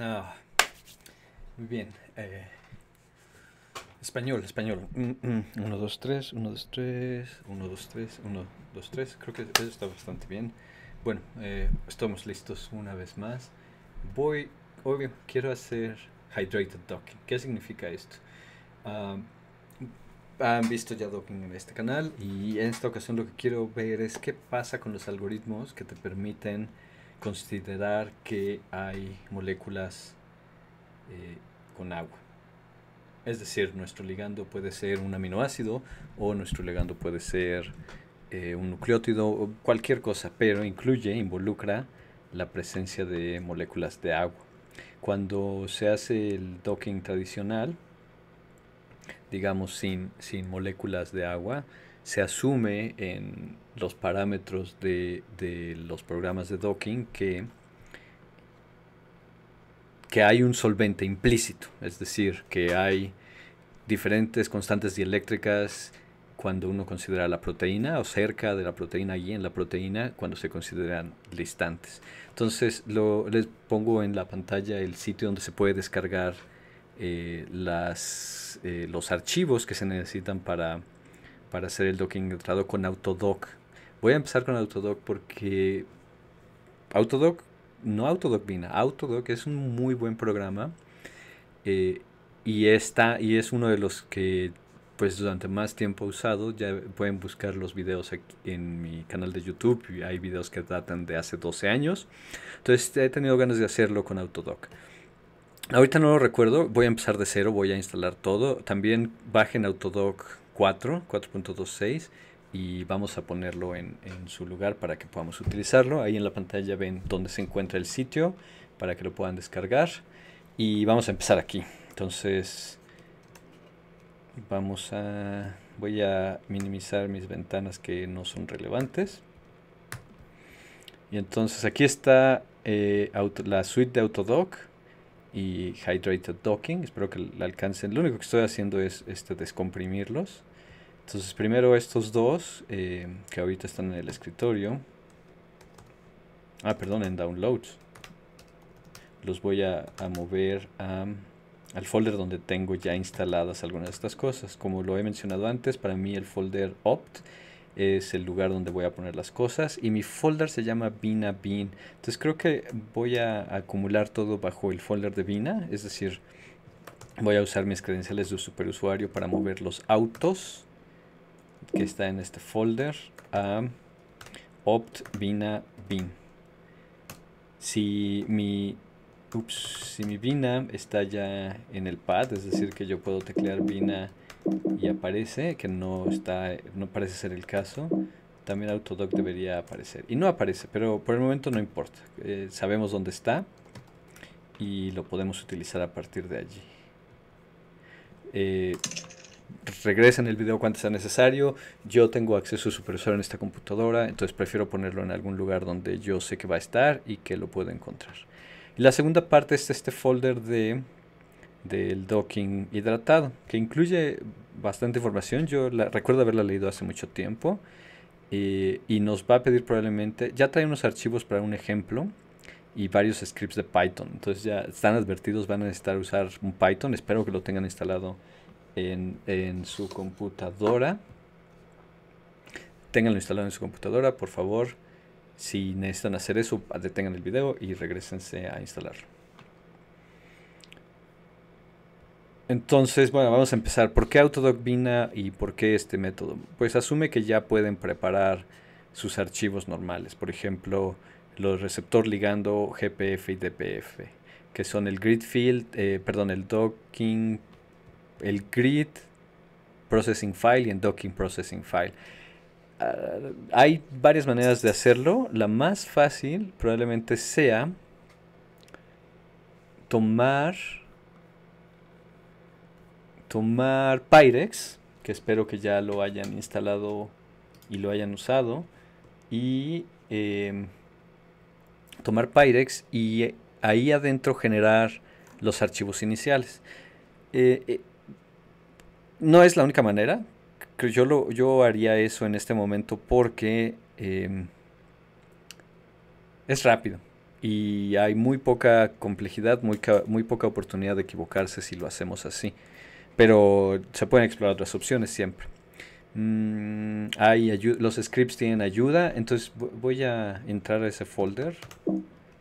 Ah, muy bien. Eh, español, español. 1, 2, 3, 1, 2, 3, 1, 2, 3, 1, 2, 3. Creo que eso está bastante bien. Bueno, eh, estamos listos una vez más. Voy, hoy quiero hacer Hydrated Docking. ¿Qué significa esto? han visto ya Docking en este canal y en esta ocasión lo que quiero ver es qué pasa con los algoritmos que te permiten considerar que hay moléculas eh, con agua. Es decir, nuestro ligando puede ser un aminoácido o nuestro ligando puede ser eh, un nucleótido o cualquier cosa, pero incluye, involucra la presencia de moléculas de agua. Cuando se hace el docking tradicional, digamos sin moléculas de agua, se asume en los parámetros de, los programas de docking que, que hay un solvente implícito, es decir, que hay diferentes constantes dieléctricas cuando uno considera la proteína o cerca de la proteína y en la proteína cuando se consideran distantes. Entonces les pongo en la pantalla el sitio donde se puede descargar eh, las, eh, los archivos que se necesitan para para hacer el docking entrado con Autodoc. Voy a empezar con Autodoc porque Autodoc, no Autodoc Vina, Autodoc es un muy buen programa eh, y, está, y es uno de los que pues durante más tiempo usado, ya pueden buscar los videos en mi canal de YouTube, hay videos que datan de hace 12 años, entonces he tenido ganas de hacerlo con Autodoc. Ahorita no lo recuerdo, voy a empezar de cero, voy a instalar todo. También bajen Autodoc 4.26 y vamos a ponerlo en, su lugar para que podamos utilizarlo. Ahí en la pantalla ven dónde se encuentra el sitio para que lo puedan descargar. Y vamos a empezar aquí. Entonces vamos a... Voy a minimizar mis ventanas que no son relevantes. Y entonces aquí está eh, la suite de Autodoc y Hydrated Docking. Espero que la alcancen. Lo único que estoy haciendo es este, descomprimirlos entonces primero estos dos eh, que ahorita están en el escritorio. Ah, perdón, en downloads. Los voy a, mover al folder donde tengo ya instaladas algunas de estas cosas. Como lo he mencionado antes, para mí el folder opt es el lugar donde voy a poner las cosas y mi folder se llama Vina Bean. Entonces creo que voy a acumular todo bajo el folder de Vina, es decir, voy a usar mis credenciales de superusuario para mover los autos que está en este folder a opt vina bin. Si mi, ups, si mi vina está ya en el pad, es decir, que yo puedo teclear vina y aparece, que no, está, no parece ser el caso, también Autodoc debería aparecer. Y no aparece, pero por el momento no importa. Eh, sabemos dónde está y lo podemos utilizar a partir de allí. Eh, regresen el video cuando sea necesario. Yo tengo acceso a supervisor en esta computadora, entonces prefiero ponerlo en algún lugar donde yo sé que va a estar y que lo puedo encontrar. la segunda parte es este folder de del docking hidratado, que incluye bastante información. Yo la, recuerdo haberla leído hace mucho tiempo eh, y nos va a pedir probablemente, ya trae unos archivos para un ejemplo y varios scripts de Python. Entonces ya están advertidos, van a necesitar usar un Python. Espero que lo tengan instalado en, su computadora. Ténganlo instalado en su computadora, por favor. Si necesitan hacer eso, detengan el video y regresense a instalar Entonces, bueno, vamos a empezar. ¿Por qué Autodoc Vina y por qué este método? Pues asume que ya pueden preparar sus archivos normales. Por ejemplo, los receptor ligando GPF y DPF, que son el grid field, eh, perdón, el docking el grid processing file y en docking processing file. Ah, hay varias maneras de hacerlo. La más fácil probablemente sea tomar tomar Pyrex, que espero que ya lo hayan instalado y lo hayan usado, y em, tomar Pyrex y ahí adentro generar los archivos iniciales. Eh, eh, no es la única manera. Yo, yo haría eso en este momento porque em, es rápido y hay muy poca complejidad, muy, muy poca oportunidad de equivocarse si lo hacemos así. Pero se pueden explorar otras opciones siempre. Mm, hay los scripts tienen ayuda, entonces voy a entrar a ese folder.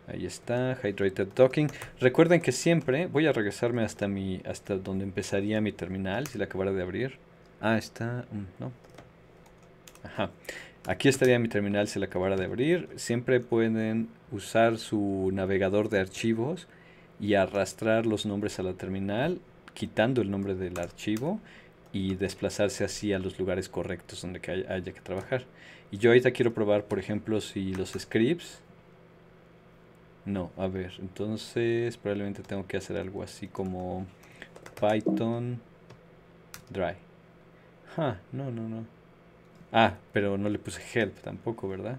Ahí está, Hydrated Docking. Recuerden que siempre voy a regresarme hasta mi hasta donde empezaría mi terminal, si la acabara de abrir. Ah, está, mm, no. Ajá. Aquí estaría mi terminal si la acabara de abrir. Siempre pueden usar su navegador de archivos y arrastrar los nombres a la terminal, quitando el nombre del archivo y desplazarse así a los lugares correctos donde haya que trabajar. Y yo ahorita quiero probar, por ejemplo, si los scripts no, a ver, entonces probablemente tengo que hacer algo así como Python dry. Ah, no, no, no. Ah, pero no le puse help tampoco, ¿verdad?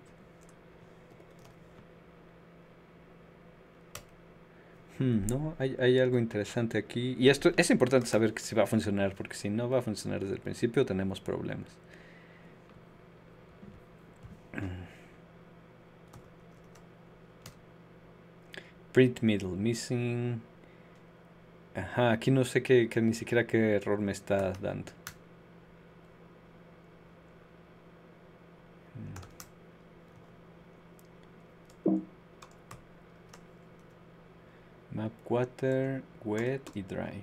Hmm, no, hay, algo interesante aquí. Y esto es importante saber que si va a funcionar, porque si no va a funcionar desde el principio tenemos problemas. Print middle, missing. Ajá, aquí no sé qué ni siquiera qué error me está dando. Map water, wet y dry.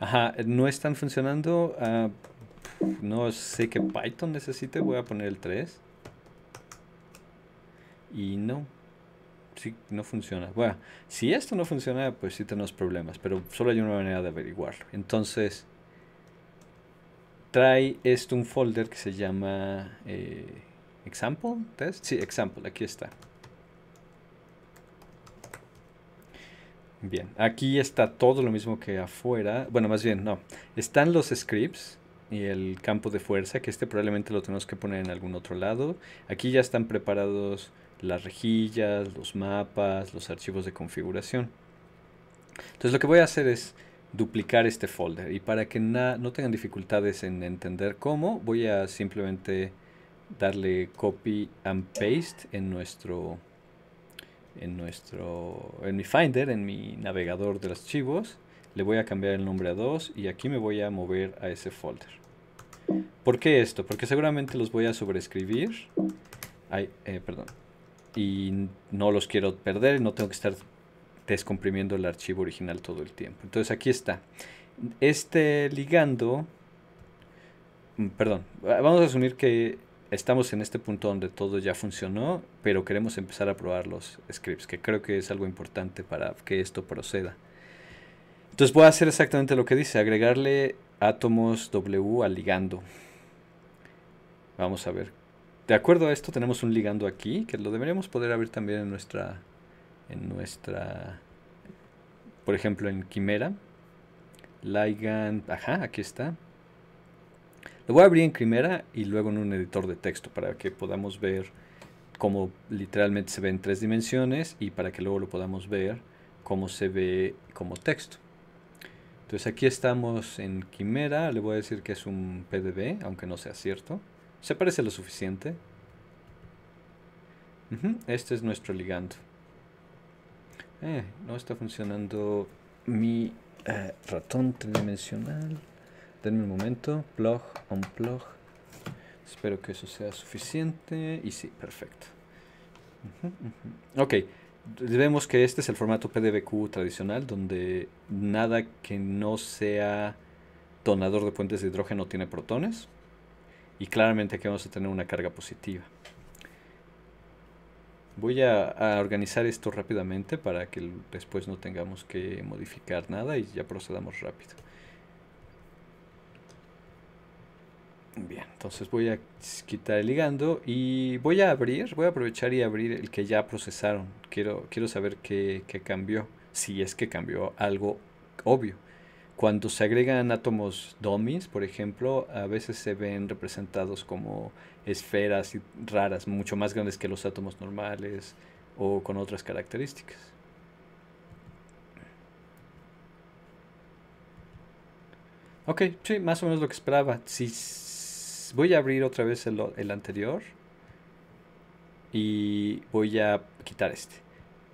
Ajá, eh, no están funcionando. Ah, no sé qué Python necesite. Voy a poner el 3. Y no si no funciona. Bueno, si esto no funciona, pues sí tenemos problemas, pero solo hay una manera de averiguarlo. Entonces, trae esto un folder que se llama eh, example test. Sí, example, aquí está. Bien, aquí está todo lo mismo que afuera. Bueno, más bien, no. Están los scripts y el campo de fuerza, que este probablemente lo tenemos que poner en algún otro lado. Aquí ya están preparados las rejillas, los mapas, los archivos de configuración. Entonces lo que voy a hacer es duplicar este folder y para que no tengan dificultades en entender cómo, voy a simplemente darle copy and paste en nuestro en nuestro en mi finder, en mi navegador de archivos, le voy a cambiar el nombre a 2 y aquí me voy a mover a ese folder. ¿Por qué esto? Porque seguramente los voy a sobreescribir. Ay, eh, perdón, y no los quiero perder, no tengo que estar descomprimiendo el archivo original todo el tiempo. Entonces aquí está. Este ligando, mm, perdón, vamos a asumir que estamos en este punto donde todo ya funcionó, pero queremos empezar a probar los scripts, que creo que es algo importante para que esto proceda. Entonces voy a hacer exactamente lo que dice, agregarle átomos W al ligando. Vamos a ver de acuerdo a esto tenemos un ligando aquí, que lo deberíamos poder abrir también en nuestra, en nuestra, por ejemplo en Quimera. Ligand, ajá, aquí está. Lo voy a abrir en Quimera y luego en un editor de texto para que podamos ver cómo literalmente se ve en tres dimensiones y para que luego lo podamos ver cómo se ve como texto. Entonces aquí estamos en Quimera, le voy a decir que es un PDB, aunque no sea cierto. Se parece lo suficiente. Este es nuestro ligando. Eh, no está funcionando mi eh, ratón tridimensional. Denme un momento. Plug, unplug. Espero que eso sea suficiente. Y sí, perfecto. Ok, vemos que este es el formato PDBQ tradicional, donde nada que no sea donador de puentes de hidrógeno tiene protones y claramente aquí vamos a tener una carga positiva. Voy a, organizar esto rápidamente para que después no tengamos que modificar nada y ya procedamos rápido. Bien, entonces voy a quitar el ligando y voy a abrir, voy a aprovechar y abrir el que ya procesaron. Quiero, quiero saber qué, qué cambió, si es que cambió algo obvio. Cuando se agregan átomos dummies, por ejemplo, a veces se ven representados como esferas raras, mucho más grandes que los átomos normales o con otras características. Ok, sí, más o menos lo que esperaba. Si voy a abrir otra vez el anterior y voy a quitar este.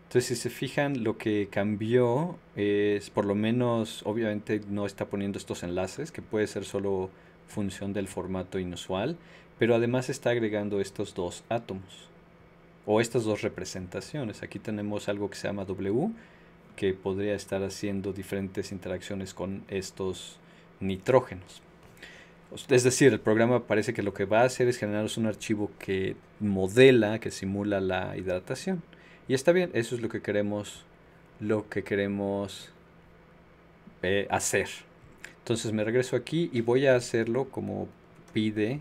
Entonces, si se fijan, lo que cambió es, por lo menos, obviamente no está poniendo estos enlaces, que puede ser solo función del formato inusual, pero además está agregando estos dos átomos, o estas dos representaciones. Aquí tenemos algo que se llama W, que podría estar haciendo diferentes interacciones con estos nitrógenos. Es decir, el programa parece que lo que va a hacer es generar un archivo que modela, que simula la hidratación. Y está bien, eso es lo que queremos, lo que queremos eh, hacer. Entonces me regreso aquí y voy a hacerlo como pide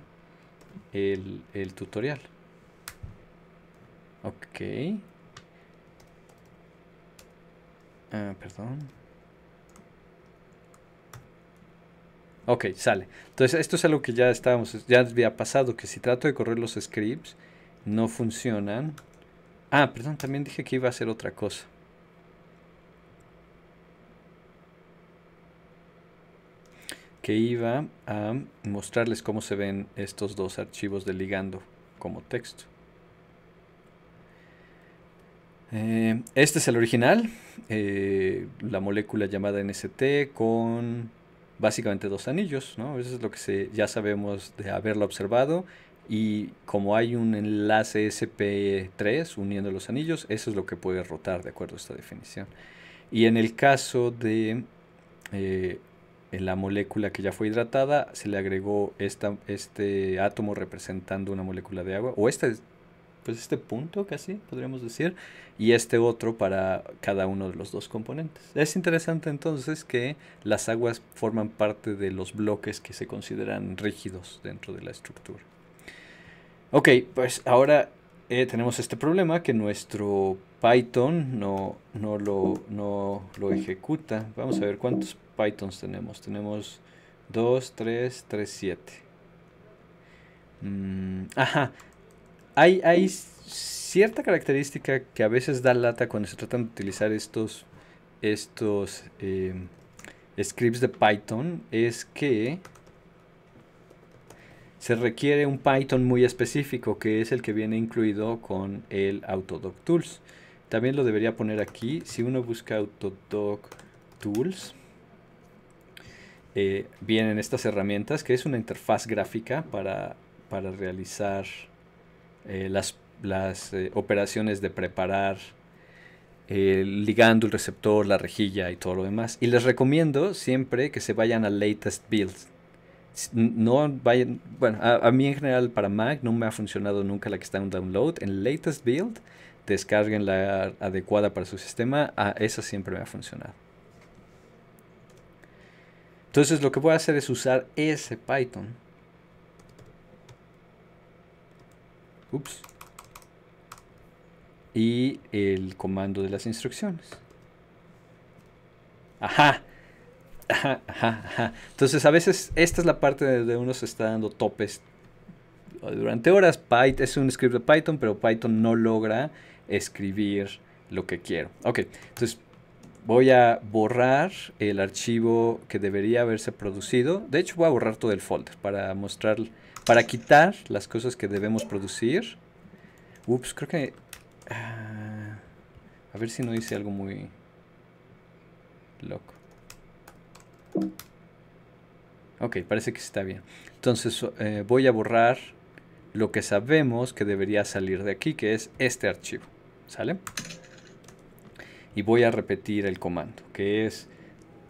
el, tutorial. Ok. Ah, perdón. Ok, sale. Entonces, esto es algo que ya estábamos, ya había pasado, que si trato de correr los scripts, no funcionan. Ah, perdón, también dije que iba a hacer otra cosa. Que iba a mostrarles cómo se ven estos dos archivos de ligando como texto. Eh, este es el original, eh, la molécula llamada NST con básicamente dos anillos, ¿no? Eso es lo que ya sabemos de haberlo observado y como hay un enlace SP3 uniendo los anillos, eso es lo que puede rotar de acuerdo a esta definición. Y en el caso de eh, la molécula que ya fue hidratada, se le agregó este átomo representando una molécula de agua, o este, pues este punto casi, podríamos decir, y este otro para cada uno de los dos componentes. Es interesante entonces que las aguas forman parte de los bloques que se consideran rígidos dentro de la estructura. Ok, pues ahora eh, tenemos este problema que nuestro Python no, no, lo, no lo ejecuta. Vamos a ver cuántos Pythons tenemos. Tenemos 2, 3, 3, 7. ajá. Hay, cierta característica que a veces da lata cuando se tratan de utilizar estos, estos eh, scripts de Python. Es que se requiere un Python muy específico que es el que viene incluido con el Autodoc Tools. También lo debería poner aquí. Si uno busca Autodoc Tools, eh, vienen estas herramientas que es una interfaz gráfica para, para realizar eh, las, eh, operaciones de preparar ligando, el receptor, la rejilla y todo lo demás. Y les recomiendo siempre que se vayan a latest builds no bueno, a, mí en general para Mac no me ha funcionado nunca la que está en download. En latest build descarguen la adecuada para su sistema, a esa siempre me ha funcionado. Entonces lo que voy a hacer es usar ese Python. Ups. Y el comando de las instrucciones. Ajá. Entonces, a veces esta es la parte donde uno se está dando topes eh, durante horas. Python es un script de Python, pero Python no logra escribir lo que quiero. Ok, entonces voy a borrar el archivo que debería haberse producido. De hecho, voy a borrar todo el folder para mostrar, para quitar las cosas que debemos producir. Ups, creo que... Ah, a ver si no hice algo muy loco. Ok, parece que está bien. Entonces eh, voy a borrar lo que sabemos que debería salir de aquí, que es este archivo. ¿Sale? Y voy a repetir el comando, que es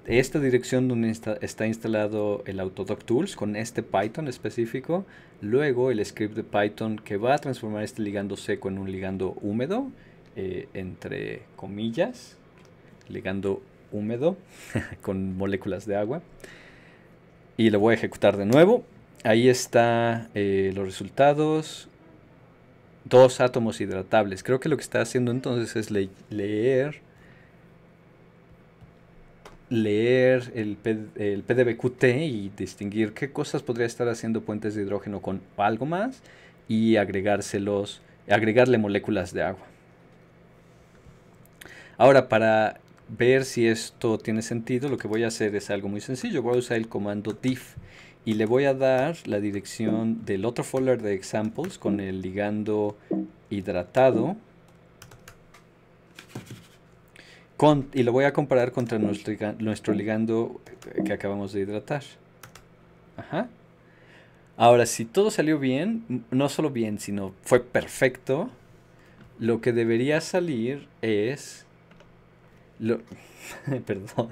esta dirección donde está instalado el Autodoc Tools con este Python específico, luego el script de Python que va a transformar este ligando seco en un ligando húmedo, eh, entre comillas, ligando húmedo con moléculas de agua. Y lo voy a ejecutar de nuevo. Ahí está eh, los resultados. Dos átomos hidratables. Creo que lo que está haciendo entonces es leer leer el, el, PDBQT y distinguir qué cosas podría estar haciendo puentes de hidrógeno con algo más y agregárselos, agregarle moléculas de agua. Ahora, para ver si esto tiene sentido, lo que voy a hacer es algo muy sencillo. Voy a usar el comando diff y le voy a dar la dirección del otro folder de examples con el ligando hidratado. Con, y lo voy a comparar contra nuestro, nuestro ligando que acabamos de hidratar. Ajá. Ahora, si todo salió bien, no solo bien, sino fue perfecto, lo que debería salir es lo, perdón.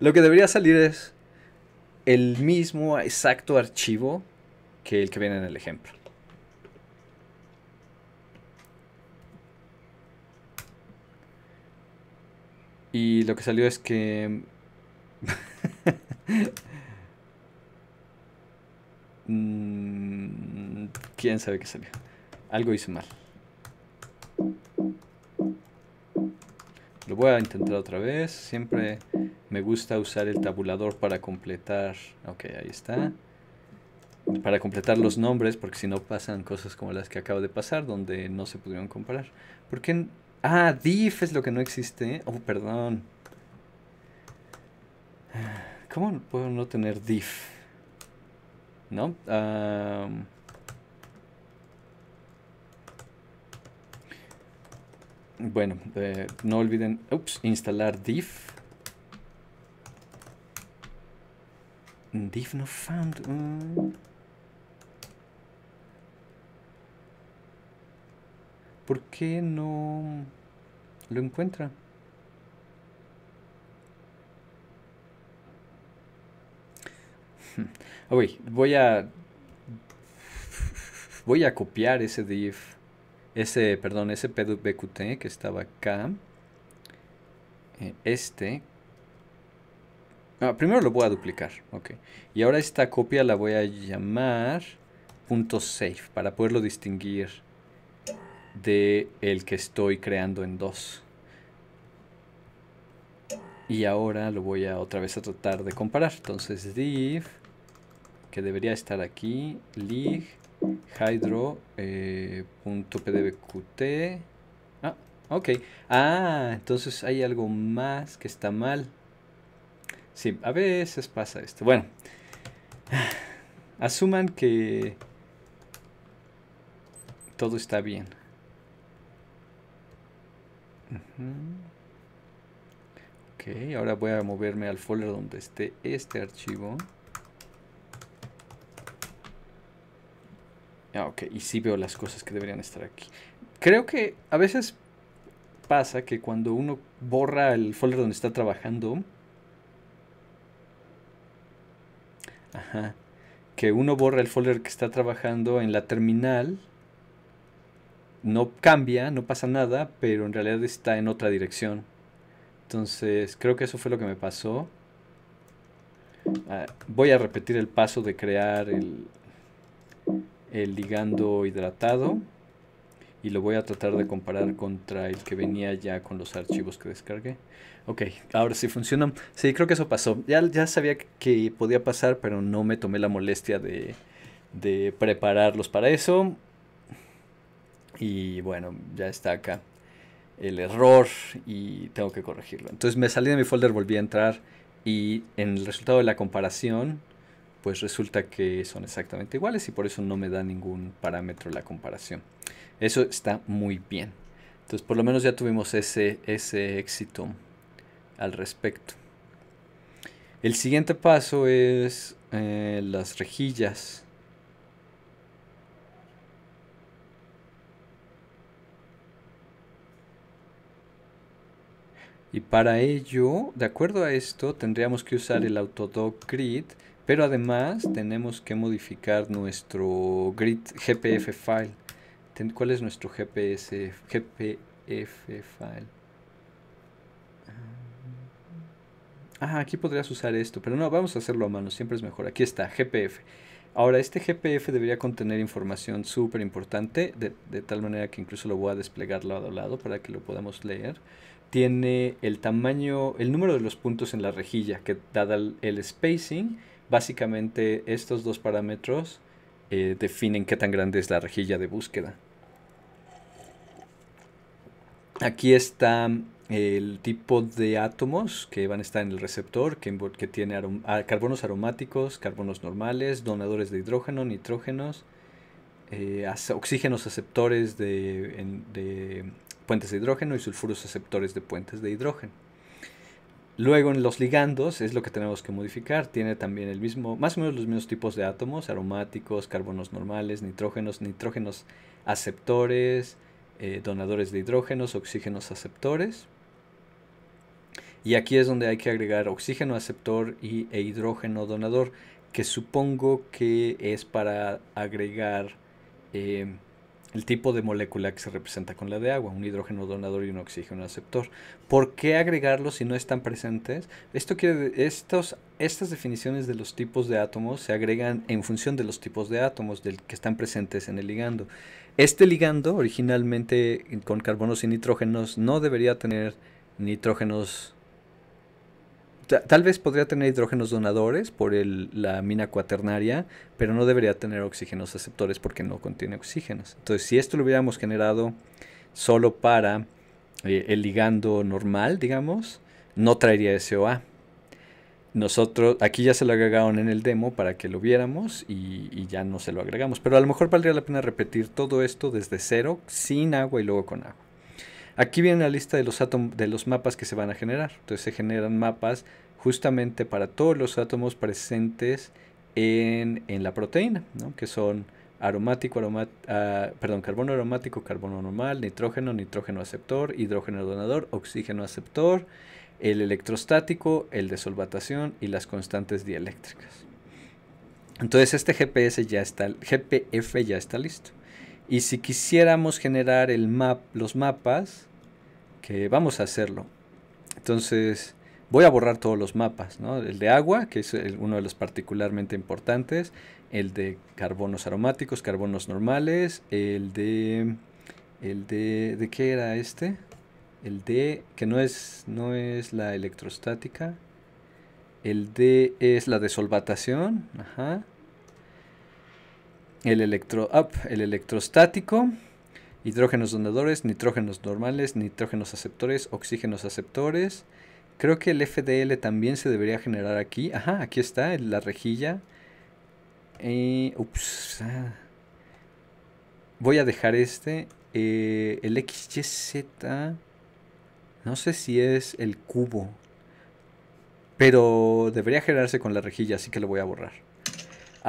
Lo que debería salir es el mismo exacto archivo que el que viene en el ejemplo. Y lo que salió es que... Mm, ¿Quién sabe qué salió? Algo hice mal. Lo voy a intentar otra vez. Siempre me gusta usar el tabulador para completar. Ok, ahí está. Para completar los nombres, porque si no pasan cosas como las que acabo de pasar, donde no se pudieron comparar. ¿Por qué? Ah, diff es lo que no existe. Oh, perdón. ¿Cómo puedo no tener diff? ¿No? Um, Bueno, eh, no olviden instalar diff. Diff no found. Mm. ¿Por qué no lo encuentra? voy voy a voy a copiar ese div. Ese, perdón, ese PWQT que estaba acá. Eh, este. Ah, primero lo voy a duplicar. Ok. Y ahora esta copia la voy a llamar punto .safe para poderlo distinguir de el que estoy creando en dos. Y ahora lo voy a otra vez a tratar de comparar. Entonces div, que debería estar aquí, lig hydro.pdbqt. Eh, ah, ok. Ah, entonces hay algo más que está mal. Sí, a veces pasa esto. Bueno, asuman que todo está bien. Ok, ahora voy a moverme al folder donde esté este archivo. Ah, ok, y sí veo las cosas que deberían estar aquí. Creo que a veces pasa que cuando uno borra el folder donde está trabajando, que uno borra el folder que está trabajando en la terminal, no cambia, no pasa nada, pero en realidad está en otra dirección. Entonces, creo que eso fue lo que me pasó. Ah, voy a repetir el paso de crear el, el ligando hidratado y lo voy a tratar de comparar contra el que venía ya con los archivos que descargué. Ok, ahora sí funciona. Sí, creo que eso pasó. Ya, ya sabía que podía pasar, pero no me tomé la molestia de, de prepararlos para eso. Y bueno, ya está acá el error y tengo que corregirlo. Entonces me salí de mi folder, volví a entrar y en el resultado de la comparación pues resulta que son exactamente iguales y por eso no me da ningún parámetro la comparación. Eso está muy bien. Entonces por lo menos ya tuvimos ese, ese éxito al respecto. El siguiente paso es eh, las rejillas. Y para ello, de acuerdo a esto, tendríamos que usar el autodoc grid pero además tenemos que modificar nuestro grid GPF file. ¿Cuál es nuestro GPS, GPF file? Ah, aquí podrías usar esto, pero no, vamos a hacerlo a mano, siempre es mejor. Aquí está, GPF. Ahora, este GPF debería contener información súper importante, de, de, tal manera que incluso lo voy a desplegar lado a lado para que lo podamos leer. Tiene el tamaño, el número de los puntos en la rejilla, que dada el spacing, Básicamente estos dos parámetros eh, definen qué tan grande es la rejilla de búsqueda. Aquí está eh, el tipo de átomos que van a estar en el receptor, que, tiene ah, carbonos aromáticos, carbonos normales, donadores de hidrógeno, nitrógenos, eh, oxígenos aceptores de, de puentes de hidrógeno y sulfuros aceptores de puentes de hidrógeno. Luego en los ligandos es lo que tenemos que modificar. Tiene también el mismo, más o menos los mismos tipos de átomos, aromáticos, carbonos normales, nitrógenos, nitrógenos aceptores, eh, donadores de hidrógenos, oxígenos aceptores. Y aquí es donde hay que agregar oxígeno aceptor y, e hidrógeno donador, que supongo que es para agregar eh, el tipo de molécula que se representa con la de agua, un hidrógeno donador y un oxígeno aceptor. ¿Por qué agregarlos si no están presentes? Esto quiere, estos, estas definiciones de los tipos de átomos se agregan en función de los tipos de átomos del, que están presentes en el ligando. Este ligando originalmente con carbonos y nitrógenos no debería tener nitrógenos tal vez podría tener hidrógenos donadores por el, la mina cuaternaria, pero no debería tener oxígenos aceptores porque no contiene oxígenos. Entonces, si esto lo hubiéramos generado solo para eh, el ligando normal, digamos, no traería SOA. Nosotros, aquí ya se lo agregaron en el demo para que lo viéramos y ya no se lo agregamos. Pero a lo mejor valdría la pena repetir todo esto desde cero, sin agua y luego con agua. Aquí viene la lista de los, de los mapas que se van a generar. Entonces se generan mapas justamente para todos los átomos presentes en, la proteína, que son aromático, ah, perdón, carbono aromático, carbono normal, nitrógeno, nitrógeno aceptor, hidrógeno donador, oxígeno aceptor, el electrostático, el de solvatación y las constantes dieléctricas. Entonces este GPS ya está, GPF ya está listo. Y si quisiéramos generar el map, los mapas, que vamos a hacerlo. Entonces voy a borrar todos los mapas, ¿no? El de agua, que es uno de los particularmente importantes, el de carbonos aromáticos, carbonos normales, el de... El de... ¿De qué era este? El de... que no es, no es la electrostática. El de es la desolvatación. Ajá. El electro... Up, el electrostático hidrógenos donadores, nitrógenos normales, nitrógenos aceptores, oxígenos aceptores. Creo que el FDL también se debería generar aquí. Ajá, aquí está, la rejilla. Eh, ups. Ah. Voy a dejar este. Eh, el XYZ. No sé si es el cubo. Pero debería generarse con la rejilla, así que lo voy a borrar.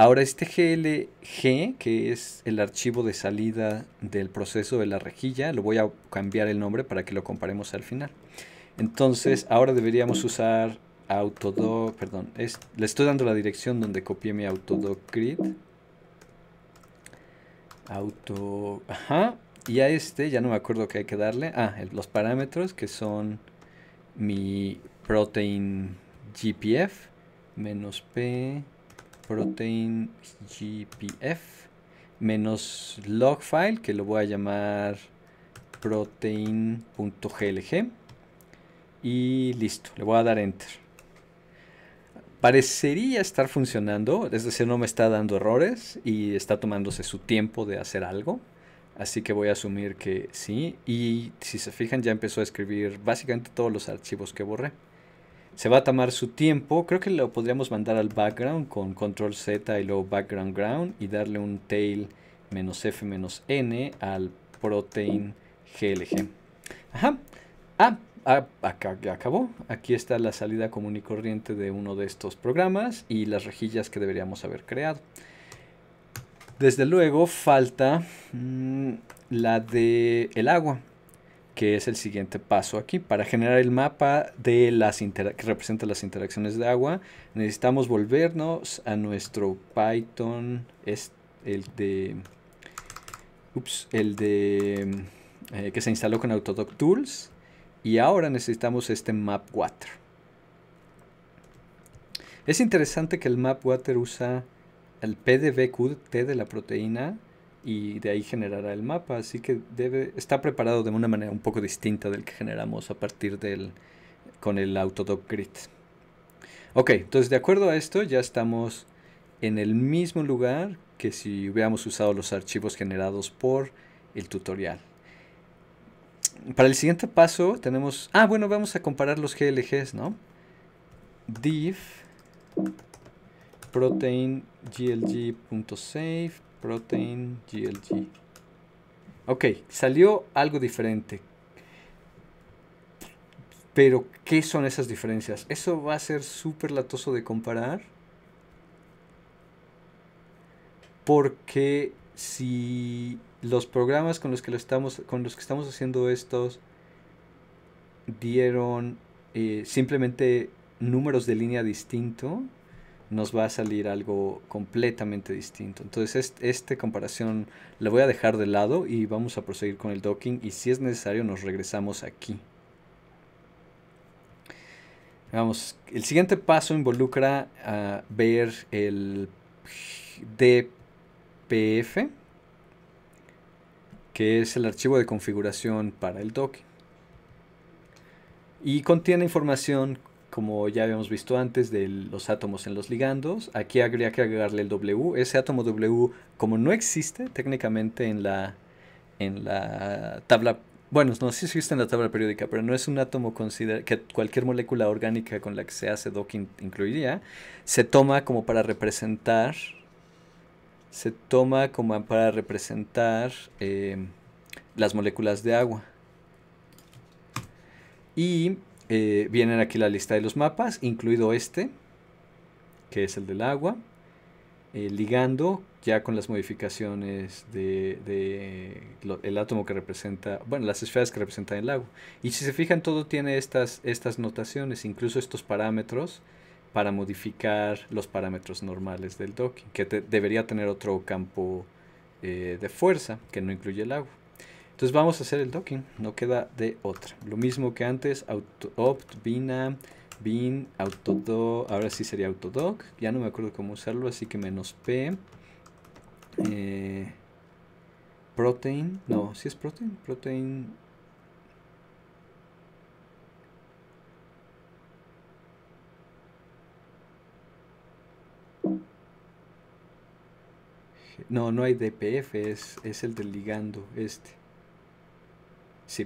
Ahora, este GLG, que es el archivo de salida del proceso de la rejilla, lo voy a cambiar el nombre para que lo comparemos al final. Entonces, ahora deberíamos usar Autodoc, perdón, le estoy dando la dirección donde copié mi Autodoc grid. Auto, ajá, y a este ya no me acuerdo qué hay que darle. Ah, los parámetros que son mi protein GPF menos P protein gpf menos logfile que lo voy a llamar protein.glg y listo, le voy a dar enter. Parecería estar funcionando, es decir, no me está dando errores y está tomándose su tiempo de hacer algo. Así que voy a asumir que sí. Y si se fijan, ya empezó a escribir básicamente todos los archivos que borré. Se va a tomar su tiempo. Creo que lo podríamos mandar al background con control Z y luego background ground y darle un tail menos F menos N al protein GLG. Ajá. Ah, ah acabó. Aquí está la salida común y corriente de uno de estos programas y las rejillas que deberíamos haber creado. Desde luego falta mm, la de el agua que es el siguiente paso aquí. Para generar el mapa de las que representa las interacciones de agua, necesitamos volvernos a nuestro Python, es el de, el de eh, que se instaló con Autodoc Tools, y ahora necesitamos este map water. Es interesante que el map water usa el PDBQT de la proteína y de ahí generará el mapa. Así que debe, está preparado de una manera un poco distinta del que generamos a partir del con el Autodoc Grid. Ok, entonces de acuerdo a esto ya estamos en el mismo lugar que si hubiéramos usado los archivos generados por el tutorial. Para el siguiente paso tenemos... Ah, bueno, vamos a comparar los GLGs, ¿no? div protein glg.save Protein GLG. Ok, salió algo diferente. Pero, ¿qué son esas diferencias? Eso va a ser súper latoso de comparar. Porque si los programas con los que, lo estamos, con los que estamos haciendo estos dieron eh, simplemente números de línea distinto, nos va a salir algo completamente distinto. Entonces esta comparación la voy a dejar de lado y vamos a proseguir con el docking y si es necesario nos regresamos aquí. Vamos, el siguiente paso involucra ah, ver el DPF, que es el archivo de configuración para el docking. Y contiene información como ya habíamos visto antes, de los átomos en los ligandos. Aquí habría que agregarle el W. Ese átomo W, como no existe técnicamente en la, en la tabla, bueno, no, sí existe en la tabla periódica, pero no es un átomo que cualquier molécula orgánica con la que se hace docking incluiría, se toma como para representar, se toma como para representar eh, las moléculas de agua. Y eh, vienen aquí la lista de los mapas, incluido este, que es el del agua, eh, ligando ya con las modificaciones de, el átomo que representa, bueno, las esferas que representan el agua. Y si se fijan, todo tiene estas, estas notaciones, incluso estos parámetros para modificar los parámetros normales del docking, que debería tener otro campo eh, de fuerza que no incluye el agua. Entonces vamos a hacer el docking, no queda de otra. Lo mismo que antes, auto, opt, bina, bin, autodoc, ahora sí sería autodoc. Ya no me acuerdo cómo usarlo, así que menos p. Eh, protein, no, si ¿sí es protein, protein No, no hay DPF, es, es, el del ligando este. Sí.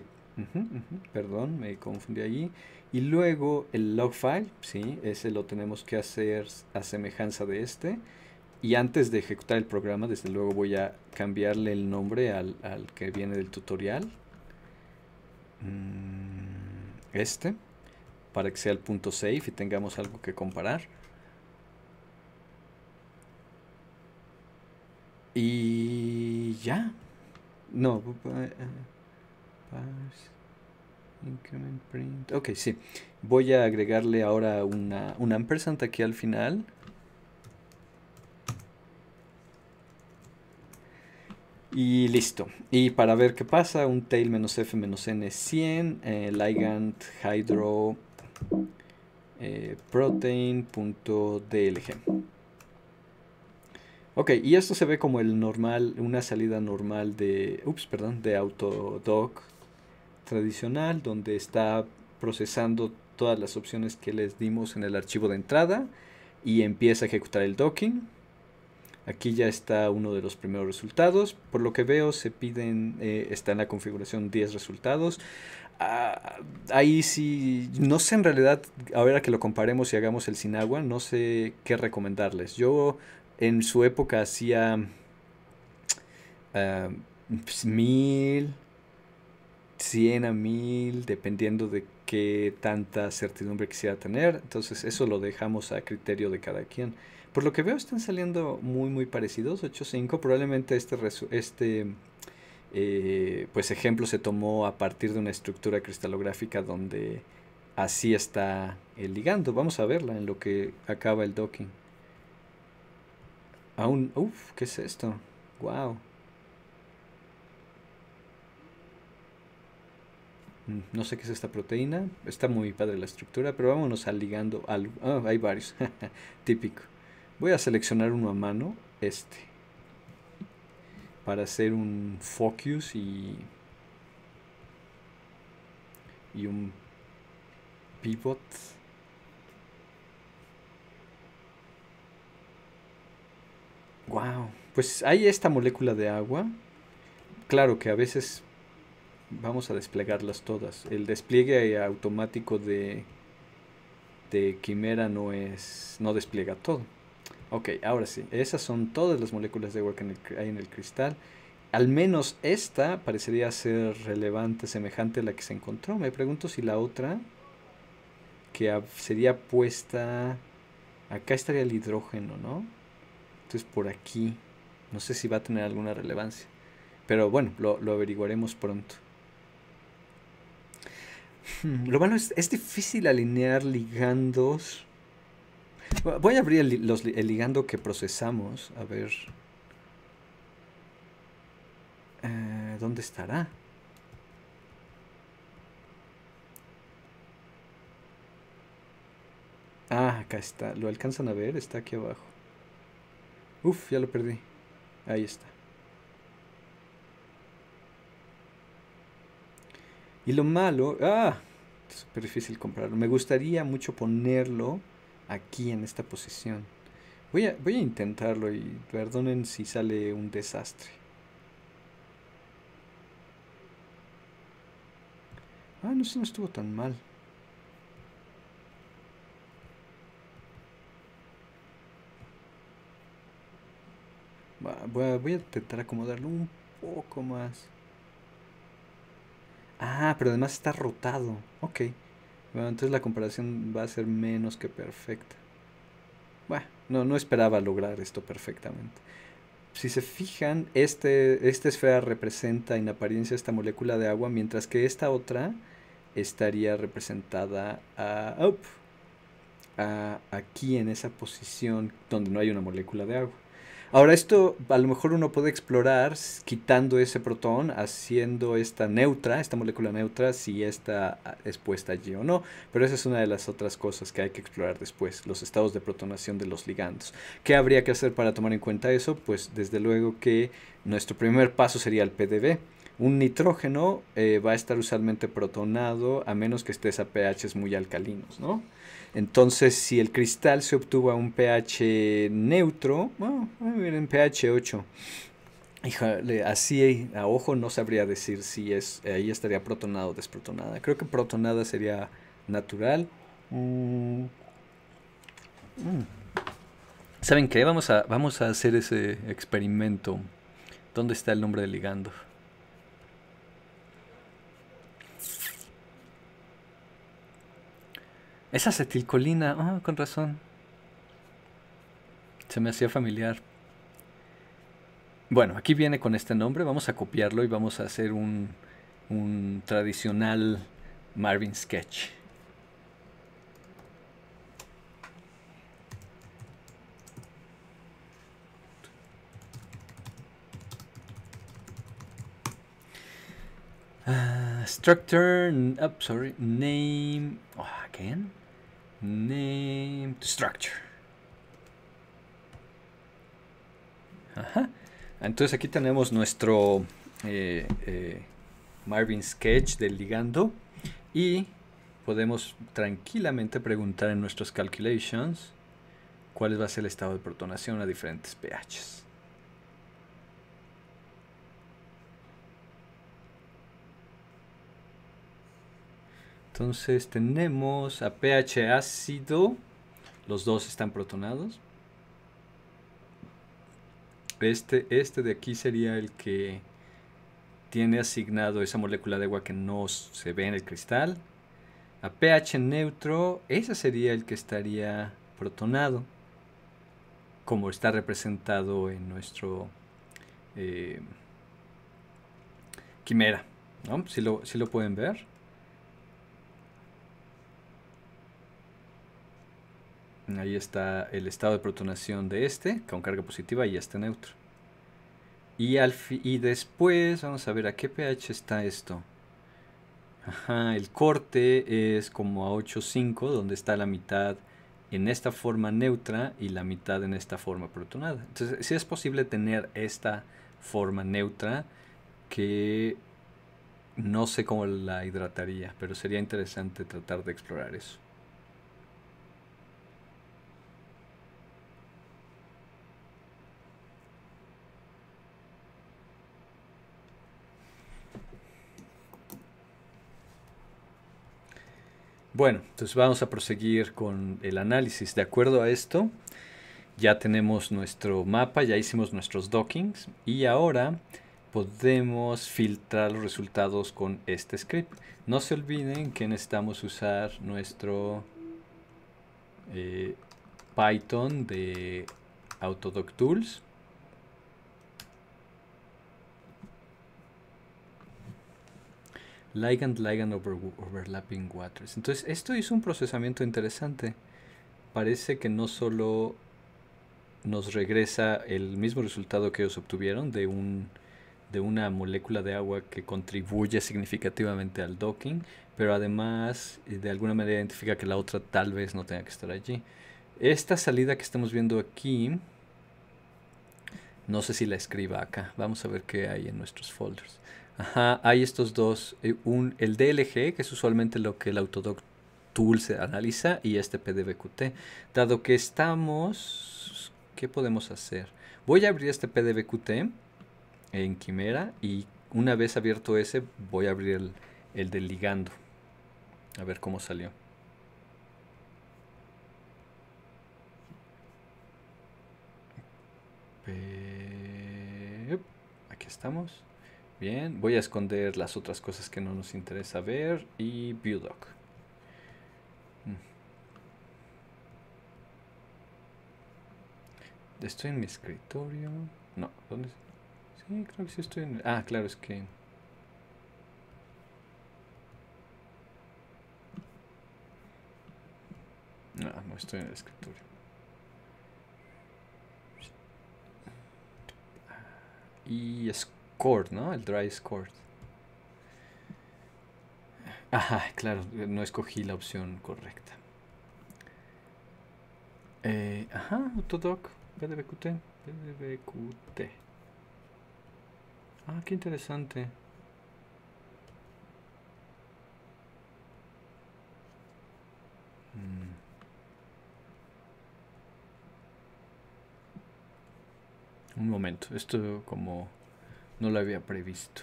Perdón, me confundí allí. Y luego el log file, sí, ese lo tenemos que hacer a semejanza de este. Y antes de ejecutar el programa, desde luego voy a cambiarle el nombre al, que viene del tutorial. Mm, este, para que sea el punto safe y tengamos algo que comparar. Y ya. No, eh, eh increment print. Ok, sí. Voy a agregarle ahora una, un ampersand aquí al final. Y listo. Y para ver qué pasa, un tail menos -f menos -n 100, eh, ligand hydro eh, punto dlg Ok, y esto se ve como el normal, una salida normal de, ups, perdón, de Autodoc tradicional donde está procesando todas las opciones que les dimos en el archivo de entrada y empieza a ejecutar el docking. Aquí ya está uno de los primeros resultados. Por lo que veo, se piden, eh, está en la configuración 10 resultados. Ah, ahí sí, no sé en realidad, ahora que lo comparemos y hagamos el sin agua, no sé qué recomendarles. Yo en su época hacía ah, pues, mil, 100 a 1000, dependiendo de qué tanta certidumbre quisiera tener. Entonces eso lo dejamos a criterio de cada quien. Por lo que veo están saliendo muy muy parecidos, 8.5. Probablemente este, este eh, pues ejemplo se tomó a partir de una estructura cristalográfica donde así está el ligando. Vamos a verla en lo que acaba el docking. Aún, uff, ¿qué es esto? ¡Wow! Mm, no sé qué es esta proteína. Está muy padre la estructura, pero vámonos al ligando algo. Ah, hay varios. Típico. Voy a seleccionar uno a mano, este. Para hacer un focus y y un pivot. Wow, pues hay esta molécula de agua. Claro que a veces vamos a desplegarlas todas. El despliegue automático de, de Quimera no, es, no despliega todo. Ok, ahora sí, esas son todas las moléculas de agua que hay en el cristal. Al menos esta parecería ser relevante, semejante a la que se encontró. Me pregunto si la otra, que sería puesta... Acá estaría el hidrógeno, ¿no? Entonces por aquí, no sé si va a tener alguna relevancia. Pero bueno, lo averiguaremos pronto. Hmm, lo malo es, es difícil alinear ligandos. Voy a abrir el, el ligando que procesamos, a ver. Eh, ¿Dónde estará? Ah, acá está. ¿Lo alcanzan a ver? Está aquí abajo. Uf, ya lo perdí. Ahí está. Y lo malo, ah, es súper difícil comprarlo. Me gustaría mucho ponerlo aquí en esta posición. Voy a, voy a intentarlo y perdonen si sale un desastre. Ah, no, no estuvo tan mal. Voy voy a intentar acomodarlo un poco más. Ah, pero además está rotado. Ok. Bueno, entonces la comparación va a ser menos que perfecta. Bueno, no, no esperaba lograr esto perfectamente. Si se fijan, este, esta esfera representa en apariencia esta molécula de agua, mientras que esta otra estaría representada aquí en esa posición donde no hay una molécula de agua. Ahora esto a lo mejor uno puede explorar quitando ese protón, haciendo esta neutra, esta molécula neutra, si está ah, expuesta allí o no. Pero esa es una de las otras cosas que hay que explorar después, los estados de protonación de los ligandos. ¿Qué habría que hacer para tomar en cuenta eso? Pues desde luego que nuestro primer paso sería el PDB. Un nitrógeno eh, va a estar usualmente protonado a menos que estés a pHs muy alcalinos, ¿no? Entonces, si el cristal se obtuvo a un pH neutro, bueno, en pH 8. Híjole, así a ojo no sabría decir si es ahí estaría protonado o desprotonada. Creo que protonada sería natural. Mm. Mm. ¿Saben qué? Vamos a, vamos a hacer ese experimento. ¿Dónde está el nombre del ligando? Es acetilcolina, ah, con razón. Se me hacía familiar. Bueno, aquí viene con este nombre, vamos a copiarlo y vamos a hacer un, un tradicional Marvin Sketch. Ah, structure, oh, sorry, name, oh, again? name structure. Entonces aquí tenemos nuestro eh, eh, Marvin Sketch del ligando y podemos tranquilamente preguntar en nuestros calculations cuál va a ser el estado de protonación a diferentes pHs. Entonces tenemos a pH ácido. Los dos están protonados. Este, este de aquí sería el que tiene asignado esa molécula de agua que no se ve en el cristal. A pH neutro, ese sería el que estaría protonado, como está representado en nuestro eh, quimera. si lo pueden ver. Ahí está el estado de protonación de este, con carga positiva y este neutro. Y, y después, vamos a ver a qué pH está esto. Ajá, el corte es como a 8,5, donde está la mitad en esta forma neutra y la mitad en esta forma protonada. Entonces, si sí es posible tener esta forma neutra que no sé cómo la hidrataría, pero sería interesante tratar de explorar eso. Bueno, entonces vamos a proseguir con el análisis. De acuerdo a esto, ya tenemos nuestro mapa, ya hicimos nuestros dockings y ahora podemos filtrar los resultados con este script. No se olviden que necesitamos usar nuestro eh, Python de AutodocTools. Tools Ligand ligand overlapping waters. Entonces, esto hizo un procesamiento interesante. Parece que no solo nos regresa el mismo resultado que ellos obtuvieron de, un, de una molécula de agua que contribuye significativamente al docking, pero además eh, de alguna manera identifica que la otra tal vez no tenga que estar allí. Esta salida que estamos viendo aquí, no sé si la escriba acá, vamos a ver qué hay en nuestros folders. Ajá, hay estos dos, eh, el DLG, que es usualmente lo que el Autodoc Tool se analiza, y este PDBQT. Dado que estamos, ¿qué podemos hacer? Voy a abrir este PDBQT en Quimera y una vez abierto ese, voy a abrir el, el del ligando. A ver cómo salió. Aquí estamos. Bien, voy a esconder las otras cosas que no nos interesa ver y viewdoc. Mm. Estoy en mi escritorio. No, ¿dónde? Sí, creo que sí estoy en... Ah, claro, es que... No, no estoy en el escritorio. Y es cord ¿no? El Dry Score. Ajá, claro, no escogí la opción correcta. Eh, ajá, Autodoc, BDBQT, DBQT. Ah, qué interesante. Mm. Un momento, esto como no lo había previsto.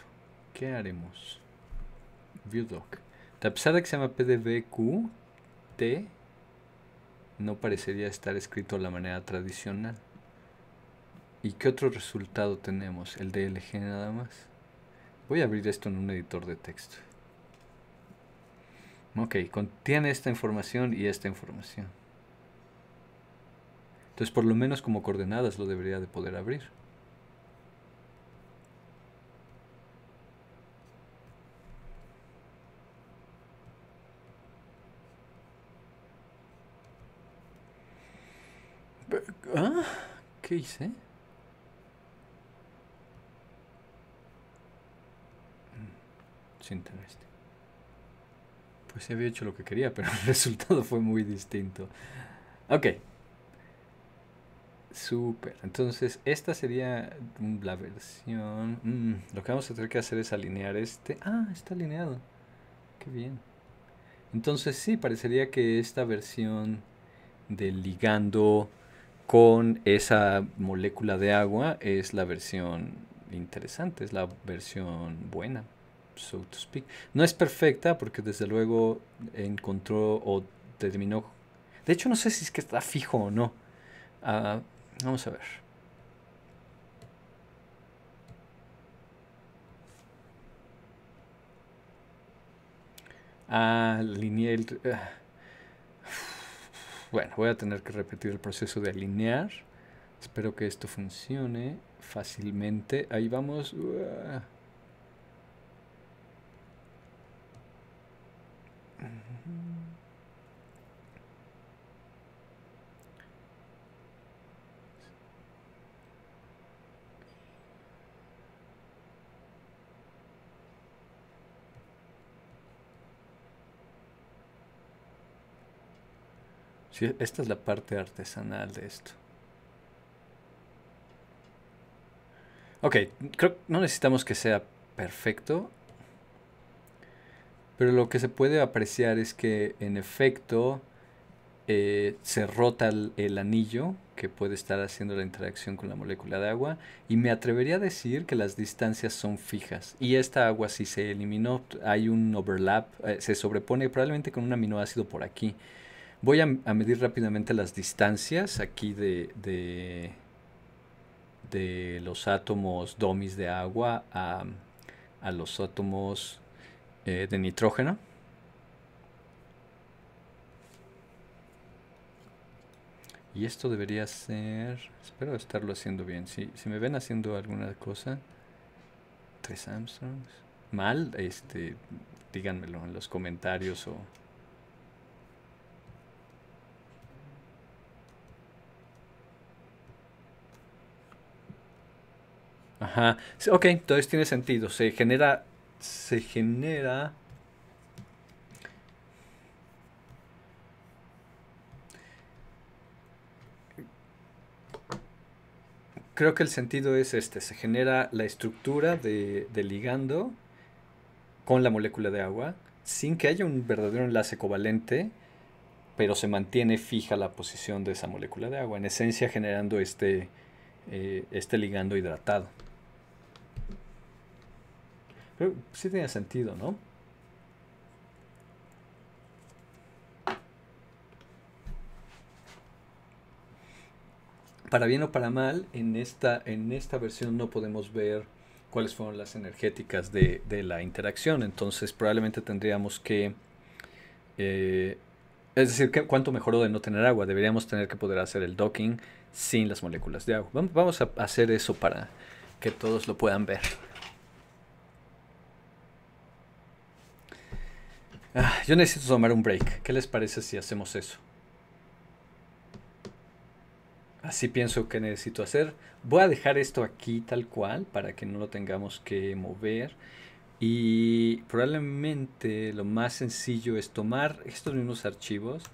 ¿Qué haremos? ViewDoc. A pesar de que se llama PDBQT, no parecería estar escrito de la manera tradicional. ¿Y qué otro resultado tenemos? El DLG nada más. Voy a abrir esto en un editor de texto. Ok, contiene esta información y esta información. Entonces por lo menos como coordenadas lo debería de poder abrir. ¿Qué hice? Mm, este. Pues había hecho lo que quería, pero el resultado fue muy distinto. Ok. Super. Entonces, esta sería la versión... Mm, lo que vamos a tener que hacer es alinear este... Ah, está alineado. Qué bien. Entonces, sí, parecería que esta versión del ligando con esa molécula de agua es la versión interesante, es la versión buena, so to speak. No es perfecta porque desde luego encontró o terminó. De hecho, no sé si es que está fijo o no. Ah, vamos a ver. Ah, lineal. Ah. Bueno, voy a tener que repetir el proceso de alinear. Espero que esto funcione fácilmente. Ahí vamos. esta es la parte artesanal de esto. Ok, creo que no necesitamos que sea perfecto. Pero lo que se puede apreciar es que en efecto eh, se rota el, anillo que puede estar haciendo la interacción con la molécula de agua. Y me atrevería a decir que las distancias son fijas. Y esta agua si se eliminó. Hay un overlap, eh, se sobrepone probablemente con un aminoácido por aquí. Voy a, medir rápidamente las distancias aquí de, de, los átomos domis de agua a, los átomos eh, de nitrógeno. Y esto debería ser... Espero estarlo haciendo bien. Si, si me ven haciendo alguna cosa... Tres Armstrongs. Mal, este, díganmelo en los comentarios o... Ajá. Ok, entonces tiene sentido. Se genera. Se genera. Creo que el sentido es este. Se genera la estructura de, ligando con la molécula de agua sin que haya un verdadero enlace covalente, pero se mantiene fija la posición de esa molécula de agua, en esencia generando este, eh, este ligando hidratado. Creo que sí tenía sentido, ¿no? Para bien o para mal, en esta, en esta versión no podemos ver cuáles fueron las energéticas de, la interacción. Entonces probablemente tendríamos que... Eh, es decir, ¿cuánto mejoró de no tener agua? Deberíamos tener que poder hacer el docking sin las moléculas de agua. Vamos a hacer eso para que todos lo puedan ver. Ah, yo necesito tomar un break. ¿Qué les parece si hacemos eso? Así pienso que necesito hacer. Voy a dejar esto aquí tal cual para que no lo tengamos que mover. Y probablemente lo más sencillo es tomar estos mismos archivos.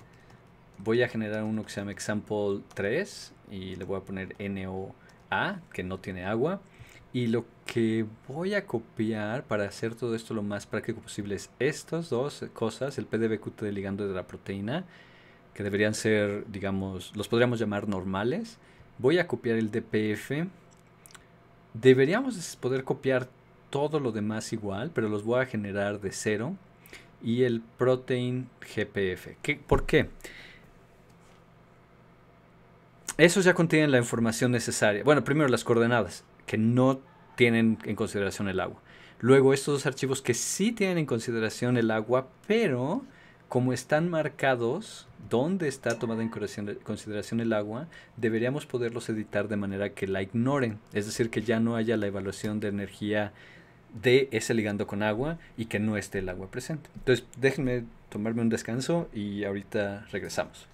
Voy a generar uno que se llama example3 y le voy a poner NOA, que no tiene agua. Y lo que voy a copiar para hacer todo esto lo más práctico posible es estas dos cosas, el PDBQT del ligando de la proteína, que deberían ser, digamos, los podríamos llamar normales. Voy a copiar el DPF. Deberíamos poder copiar todo lo demás igual, pero los voy a generar de cero. Y el protein GPF. ¿Por qué? Esos ya contienen la información necesaria. Bueno, primero las coordenadas que no tienen en consideración el agua. Luego estos dos archivos que sí tienen en consideración el agua, pero como están marcados donde está tomada en consideración el agua, deberíamos poderlos editar de manera que la ignoren, es decir, que ya no haya la evaluación de energía de ese ligando con agua y que no esté el agua presente. Entonces, déjenme tomarme un descanso y ahorita regresamos.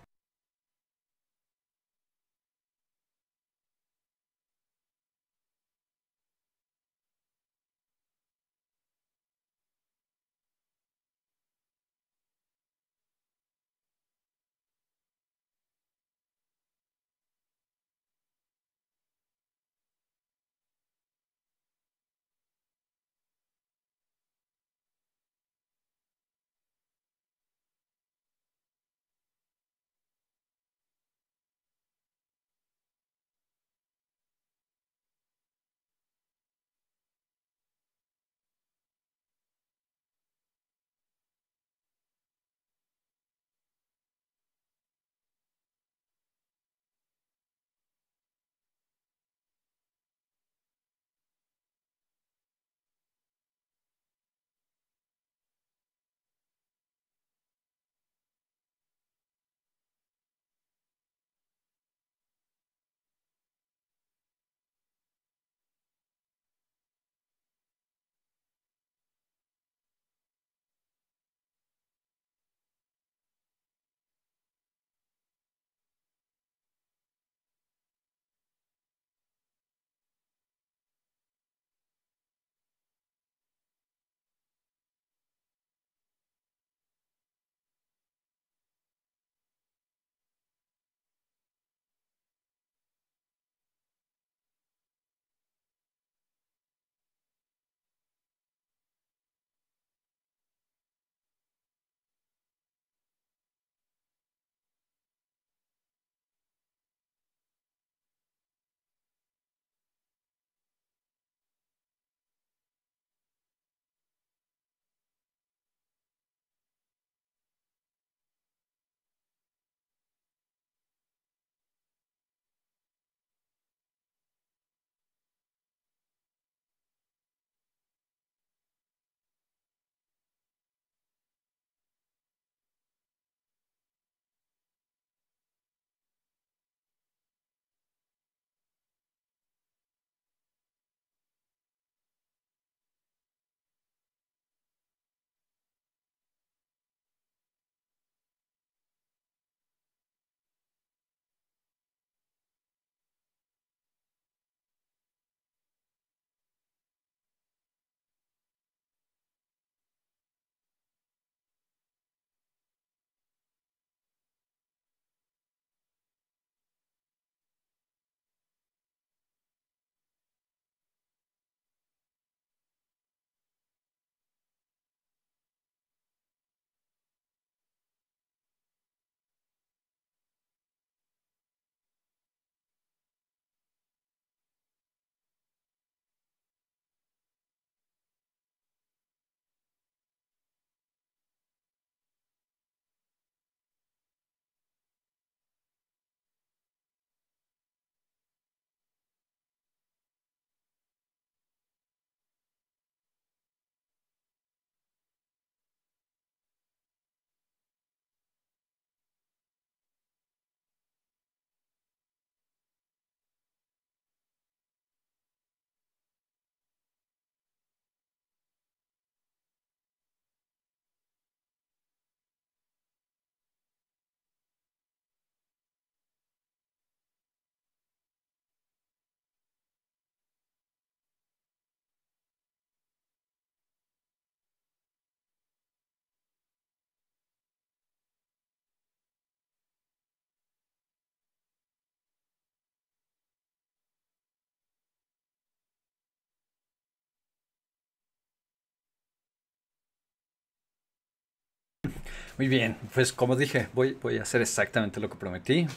Muy bien, pues como dije, voy, voy a hacer exactamente lo que prometí.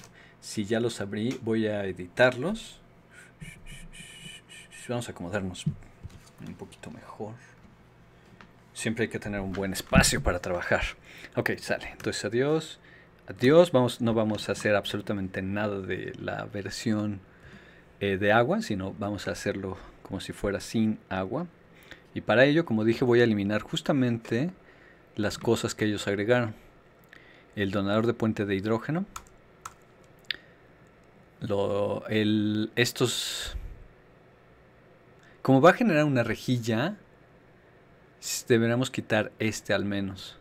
Si ya los abrí, voy a editarlos. Vamos a acomodarnos un poquito mejor. Siempre hay que tener un buen espacio para trabajar. Ok, sale. Entonces, adiós. Adiós. Vamos, no vamos a hacer absolutamente nada de la versión eh, de agua, sino vamos a hacerlo como si fuera sin agua. Y para ello, como dije, voy a eliminar justamente las cosas que ellos agregaron. El donador de puente de hidrógeno. estos... Como va a generar una rejilla, deberemos quitar este al menos.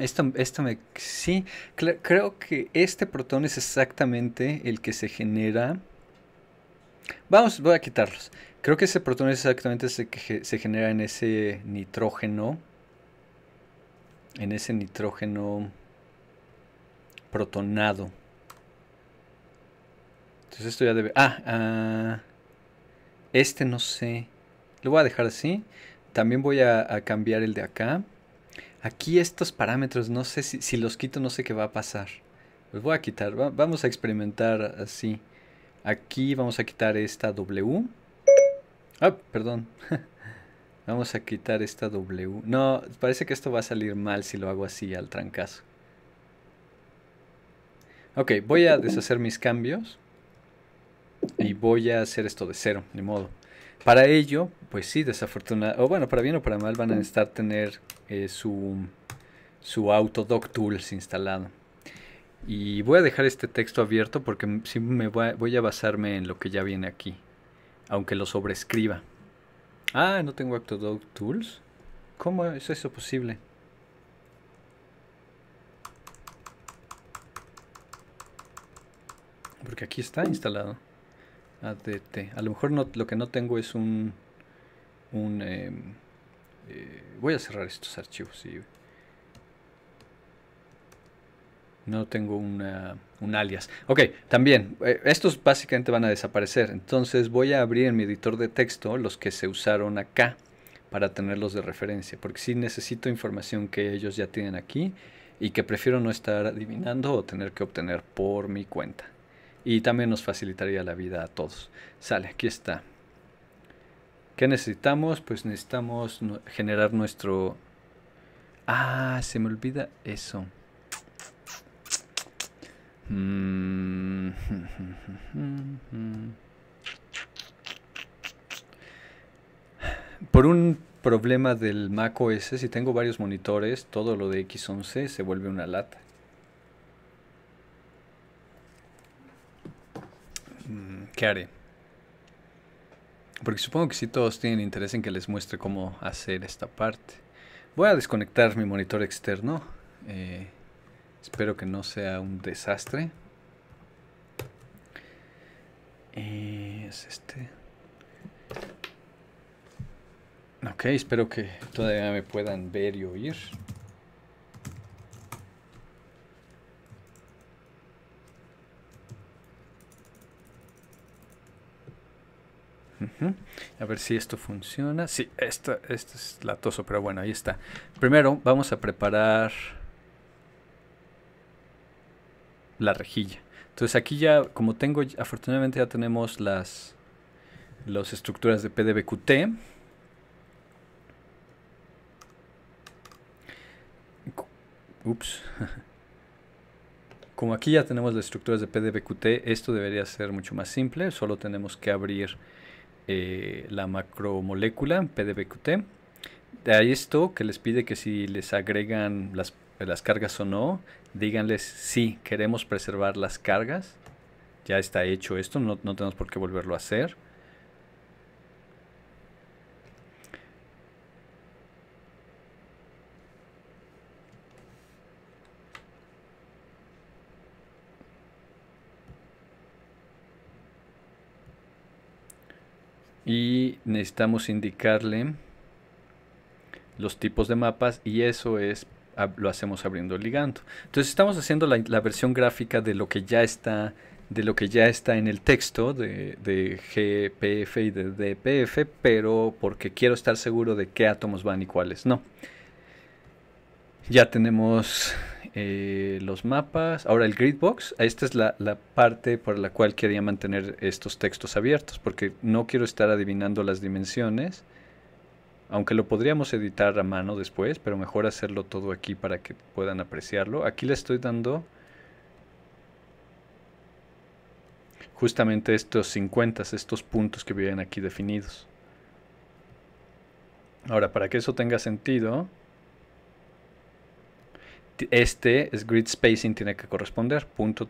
esto me, sí, creo que este protón es exactamente el que se genera. Vamos, voy a quitarlos. Creo que ese protón es exactamente se, que se genera en ese nitrógeno. En ese nitrógeno protonado. Entonces esto ya debe... Ah, ah este no sé. Lo voy a dejar así. También voy a, cambiar el de acá. Aquí estos parámetros, no sé si, los quito, no sé qué va a pasar. Los voy a quitar. vamos a experimentar así. Aquí vamos a quitar esta W. Ah, perdón. Vamos a quitar esta W. No, parece que esto va a salir mal si lo hago así al trancazo. Ok, voy a deshacer mis cambios. Y voy a hacer esto de cero, De modo. Para ello, pues sí, desafortunadamente, o bueno, para bien o para mal, van a necesitar tener eh, su, su Autodoc Tools instalado. Y voy a dejar este texto abierto porque sí me voy a basarme en lo que ya viene aquí aunque lo sobrescriba. Ah, no tengo Octodog Tools. ¿Cómo es eso posible? Porque aquí está instalado. ADT. A lo mejor no, lo que no tengo es un... un em, eh, voy a cerrar estos archivos y No tengo un alias. Ok, también, eh, estos básicamente van a desaparecer. Entonces voy a abrir en mi editor de texto los que se usaron acá para tenerlos de referencia. Porque sí necesito información que ellos ya tienen aquí y que prefiero no estar adivinando o tener que obtener por mi cuenta. Y también nos facilitaría la vida a todos. Sale, aquí está. ¿Qué necesitamos? Pues necesitamos generar nuestro... Ah, se me olvida eso. Mm. Por un problema del Mac OS, si tengo varios monitores, todo lo de X11 se vuelve una lata. Mm, ¿Qué haré? Porque supongo que si todos tienen interés en que les muestre cómo hacer esta parte. Voy a desconectar mi monitor externo. Eh, Espero que no sea un desastre. Es este. Ok, espero que todavía me puedan ver y oír. A ver si esto funciona. Sí, esta, esta es latoso, pero bueno, ahí está. Primero vamos a preparar la rejilla. Entonces aquí ya, como tengo, afortunadamente ya tenemos las, las estructuras de PDBQT. Ups. Como aquí ya tenemos las estructuras de PDBQT, esto debería ser mucho más simple. Solo tenemos que abrir eh, la macromolécula PDBQT. ahí esto que les pide que si les agregan las eh, las cargas o no, díganles si queremos preservar las cargas, ya está hecho esto, no, no tenemos por qué volverlo a hacer. y necesitamos indicarle los tipos de mapas y eso es lo hacemos abriendo el ligando. Entonces estamos haciendo la, versión gráfica de lo que ya está de lo que ya está en el texto de, GPF y de DPF, pero porque quiero estar seguro de qué átomos van y cuáles no. Ya tenemos eh, los mapas. Ahora el grid box. Esta es la, la parte por la cual quería mantener estos textos abiertos, porque no quiero estar adivinando las dimensiones aunque lo podríamos editar a mano después, pero mejor hacerlo todo aquí para que puedan apreciarlo. Aquí le estoy dando justamente estos 50, estos puntos que vienen aquí definidos. Ahora, para que eso tenga sentido, este es grid spacing tiene que corresponder punto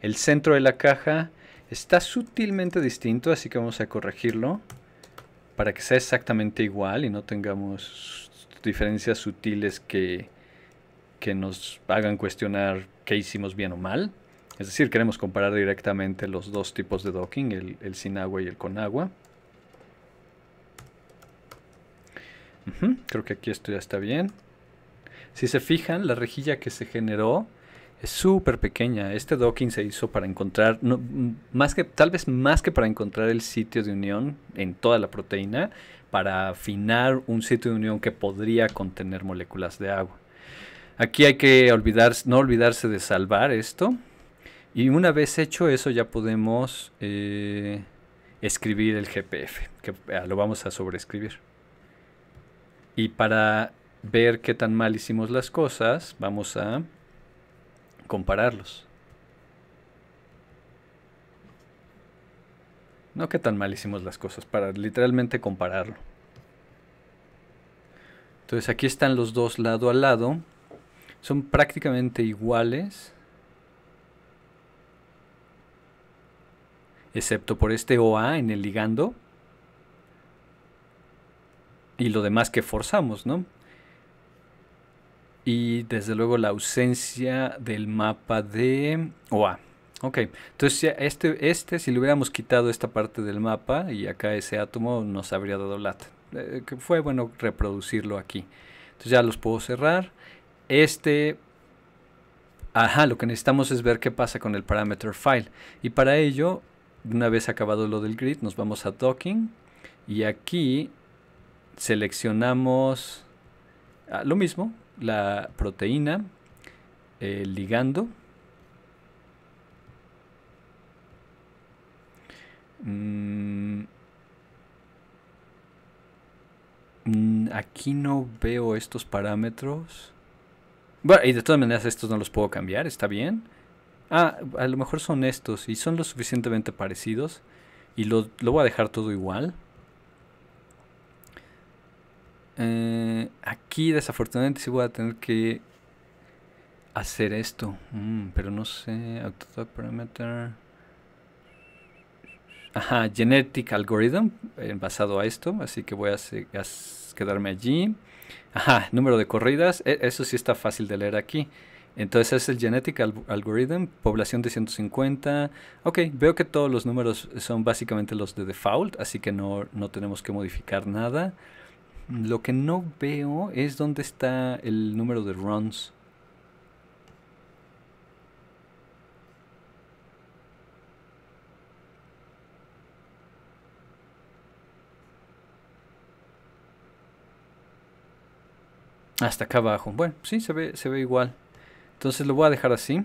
El centro de la caja está sutilmente distinto, así que vamos a corregirlo para que sea exactamente igual y no tengamos diferencias sutiles que, que nos hagan cuestionar qué hicimos bien o mal. Es decir, queremos comparar directamente los dos tipos de docking, el, sin agua y el con agua. Creo que aquí esto ya está bien. Si se fijan, la rejilla que se generó es súper pequeña. Este docking se hizo para encontrar, mm, más que, tal vez más que para encontrar el sitio de unión en toda la proteína, para afinar un sitio de unión que podría contener moléculas de agua. Aquí hay que no olvidarse de salvar esto. Y una vez hecho eso ya podemos eh, escribir el GPF, que ah, lo vamos a sobreescribir. Y para ver qué tan mal hicimos las cosas, vamos a compararlos. No que tan mal hicimos las cosas, para literalmente compararlo. Entonces aquí están los dos lado a lado. Son prácticamente iguales. Excepto por este OA en el ligando. Y lo demás que forzamos, ¿no? y desde luego la ausencia del mapa de OA. Ok, entonces este, este, si le hubiéramos quitado esta parte del mapa y acá ese átomo nos habría dado lat. Eh, que fue bueno reproducirlo aquí. Entonces ya los puedo cerrar. Este, ajá, lo que necesitamos es ver qué pasa con el parámetro file. Y para ello, una vez acabado lo del grid, nos vamos a docking. Y aquí seleccionamos ah, lo mismo, la proteína, eh, ligando, mm. Mm, aquí no veo estos parámetros. Bueno, y de todas maneras estos no los puedo cambiar, está bien. Ah, a lo mejor son estos y son lo suficientemente parecidos. Y lo, lo voy a dejar todo igual. Eh, aquí desafortunadamente sí voy a tener que hacer esto. Mm, pero no sé. Autotalk parameter. Ajá, genetic algorithm eh, basado a esto. Así que voy a, quedarme allí. Ajá, número de corridas. E, eso sí está fácil de leer aquí. Entonces es el Genetic Algorithm, población de 150. Ok, veo que todos los números son básicamente los de default, así que no, no tenemos que modificar nada. Lo que no veo es dónde está el número de runs. Hasta acá abajo. Bueno, sí, se ve, se ve igual. Entonces lo voy a dejar así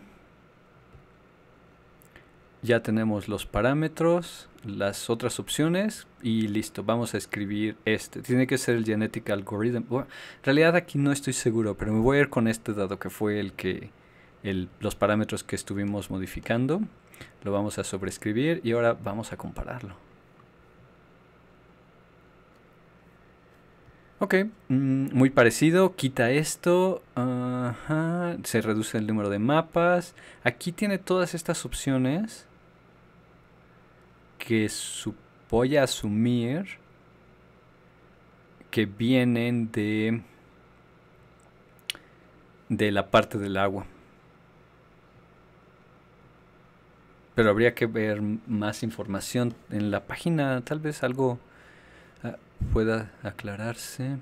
ya tenemos los parámetros, las otras opciones y listo, vamos a escribir este. Tiene que ser el Genetic Algorithm. en realidad aquí no estoy seguro, pero me voy a ir con este dado que fue el que los parámetros que estuvimos modificando. Lo vamos a sobreescribir y ahora vamos a compararlo. Ok, mm, muy parecido, quita esto, se reduce el número de mapas, aquí tiene todas estas opciones que a asumir que vienen de, de la parte del agua. Pero habría que ver más información en la página, tal vez algo ah, pueda aclararse.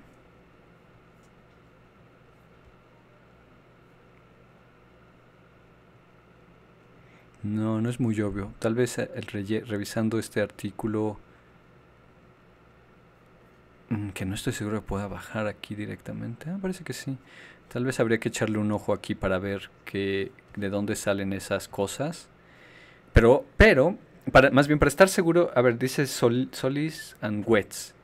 No, no es muy obvio. Tal vez eh, revisando este artículo, mm, que no estoy seguro que pueda bajar aquí directamente. Ah, parece que sí. Tal vez habría que echarle un ojo aquí para ver que, de dónde salen esas cosas. Pero, pero, para, más bien para estar seguro, a ver, dice Solis and Wets.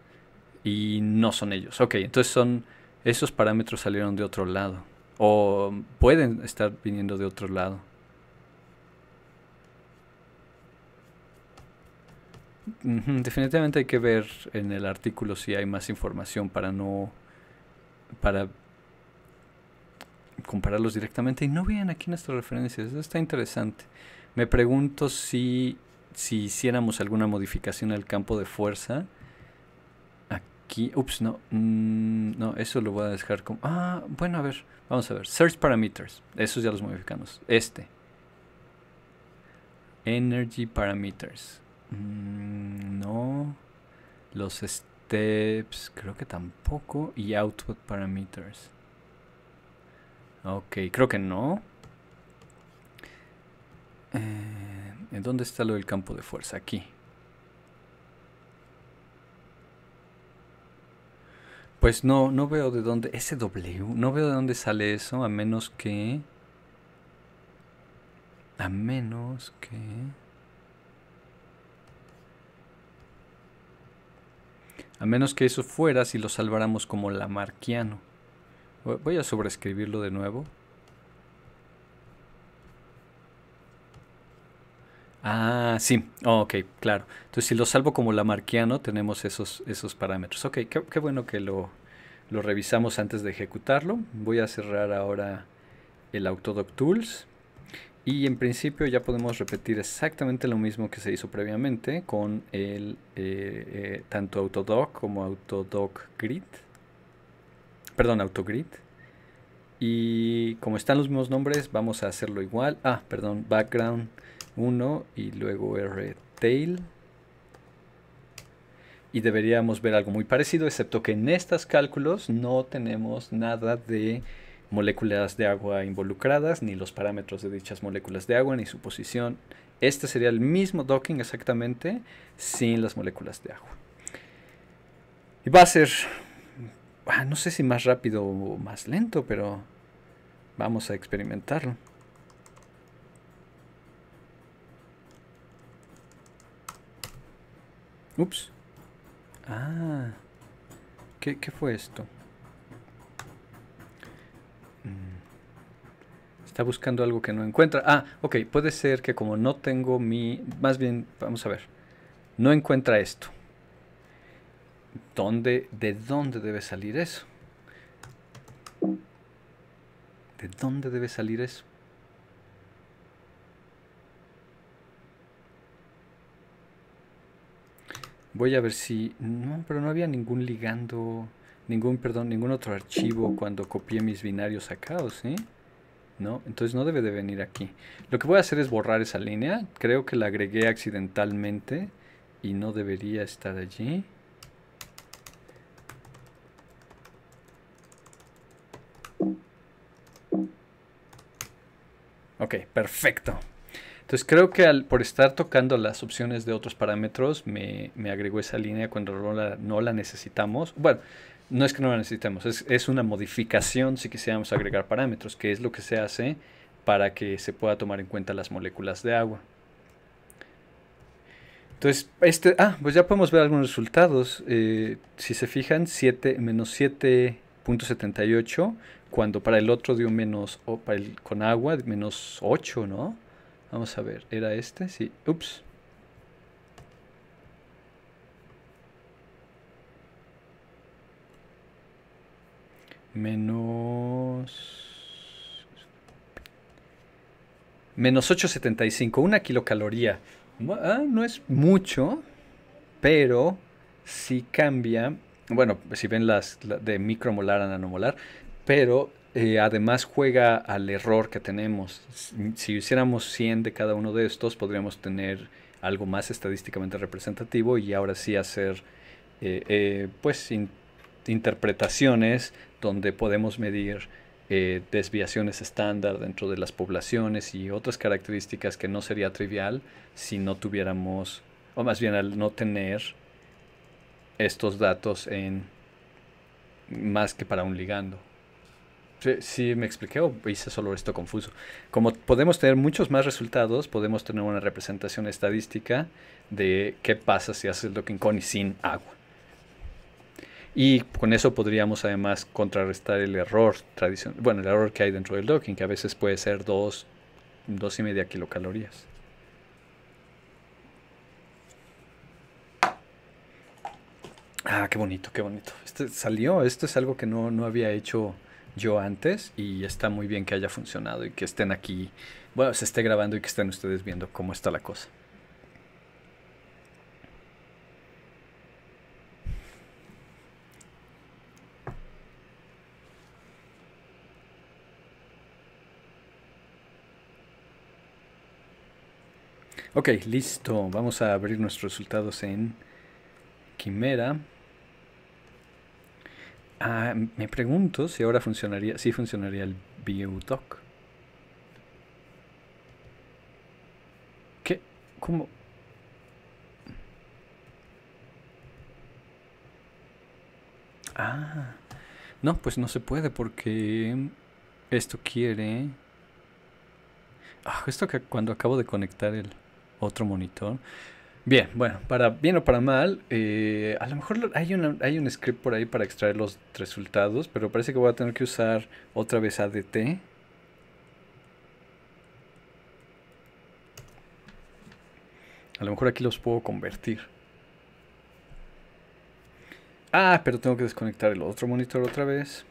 Y no son ellos. Ok, entonces son. Esos parámetros salieron de otro lado. O pueden estar viniendo de otro lado. Definitivamente hay que ver en el artículo si hay más información para no. para compararlos directamente. Y no vean aquí nuestras referencias, está interesante. Me pregunto si, si hiciéramos alguna modificación al campo de fuerza. Aquí, ups, no, mm, no, eso lo voy a dejar como. Ah, bueno, a ver, vamos a ver. Search parameters, esos ya los modificamos. Este. Energy parameters. Mm, no. Los steps, creo que tampoco. Y output parameters. Ok, creo que no. Eh, dónde está lo del campo de fuerza? Aquí. Pues no, no veo de dónde. Ese W, no veo de dónde sale eso, a menos que. A menos que. A menos que eso fuera si lo salváramos como lamarquiano. Voy a sobreescribirlo de nuevo. Ah, sí. Oh, ok, claro. Entonces, si lo salvo como lamarquiano, tenemos esos, esos parámetros. Ok, qué, bueno que lo, lo revisamos antes de ejecutarlo. Voy a cerrar ahora el Autodoc Tools. Y en principio ya podemos repetir exactamente lo mismo que se hizo previamente con el eh, eh, tanto Autodoc como Autodoc Grid. Perdón, Autogrid. Y como están los mismos nombres, vamos a hacerlo igual. Ah, perdón, background 1 y luego rtail. Y deberíamos ver algo muy parecido, excepto que en estos cálculos no tenemos nada de moléculas de agua involucradas, ni los parámetros de dichas moléculas de agua, ni su posición. Este sería el mismo docking exactamente sin las moléculas de agua. Y va a ser, ah, no sé si más rápido o más lento, pero vamos a experimentarlo. Ups. Ah. ¿Qué, qué fue esto? Mm. Está buscando algo que no encuentra. Ah, ok, puede ser que como no tengo mi... Más bien, vamos a ver. No encuentra esto. ¿Dónde, ¿De dónde debe salir eso? ¿De dónde debe salir eso? Voy a ver si... No, pero no había ningún ligando ningún, perdón, ningún otro archivo cuando copié mis binarios sacados, ¿sí? ¿eh? ¿No? Entonces no debe de venir aquí. Lo que voy a hacer es borrar esa línea. Creo que la agregué accidentalmente y no debería estar allí. Ok, perfecto. Entonces creo que al, por estar tocando las opciones de otros parámetros me, agregó esa línea cuando no no la necesitamos. Bueno, no es que no la necesitemos, es, una modificación si quisiéramos agregar parámetros, que es lo que se hace para que se pueda tomar en cuenta las moléculas de agua. Entonces, este, ah, pues ya podemos ver algunos resultados. Eh, si se fijan, 7 menos 7.78, cuando para el otro dio menos, o para el con agua, menos 8, ¿no? Vamos a ver, ¿era este? Sí, ups. Menos... Menos 875, una kilocaloría. Ah, no es mucho, pero sí cambia. Bueno, si ven las de micromolar a nanomolar, pero eh, además juega al error que tenemos. Si hiciéramos 100 de cada uno de estos, podríamos tener algo más estadísticamente representativo y ahora sí hacer eh, eh, pues interpretaciones donde podemos medir eh, desviaciones estándar dentro de las poblaciones y otras características que no sería trivial si no tuviéramos, o más bien al no tener estos datos en más que para un ligando. Sí, me expliqué o hice solo esto confuso. Como podemos tener muchos más resultados, podemos tener una representación estadística de qué pasa si haces docking con y sin agua. Y con eso podríamos además contrarrestar el error tradicional, bueno, el error que hay dentro del docking, que a veces puede ser dos dos y media kilocalorías. Ah, qué bonito, qué bonito. Este salió, esto es algo que no había hecho yo antes y está muy bien que haya funcionado y que estén aquí, bueno, se esté grabando y que estén ustedes viendo cómo está la cosa. Ok, listo. Vamos a abrir nuestros resultados en Quimera. Ah, me pregunto si ahora funcionaría, si funcionaría el ViewDoc. ¿Qué? ¿Cómo? Ah, no, pues no se puede porque esto quiere... Ah, esto que cuando acabo de conectar el otro monitor. Bien, bueno, para bien o para mal, eh, a lo mejor hay, hay un script por ahí para extraer los resultados, pero parece que voy a tener que usar otra vez ADT. A lo mejor aquí los puedo convertir. Ah, pero tengo que desconectar el otro monitor otra vez.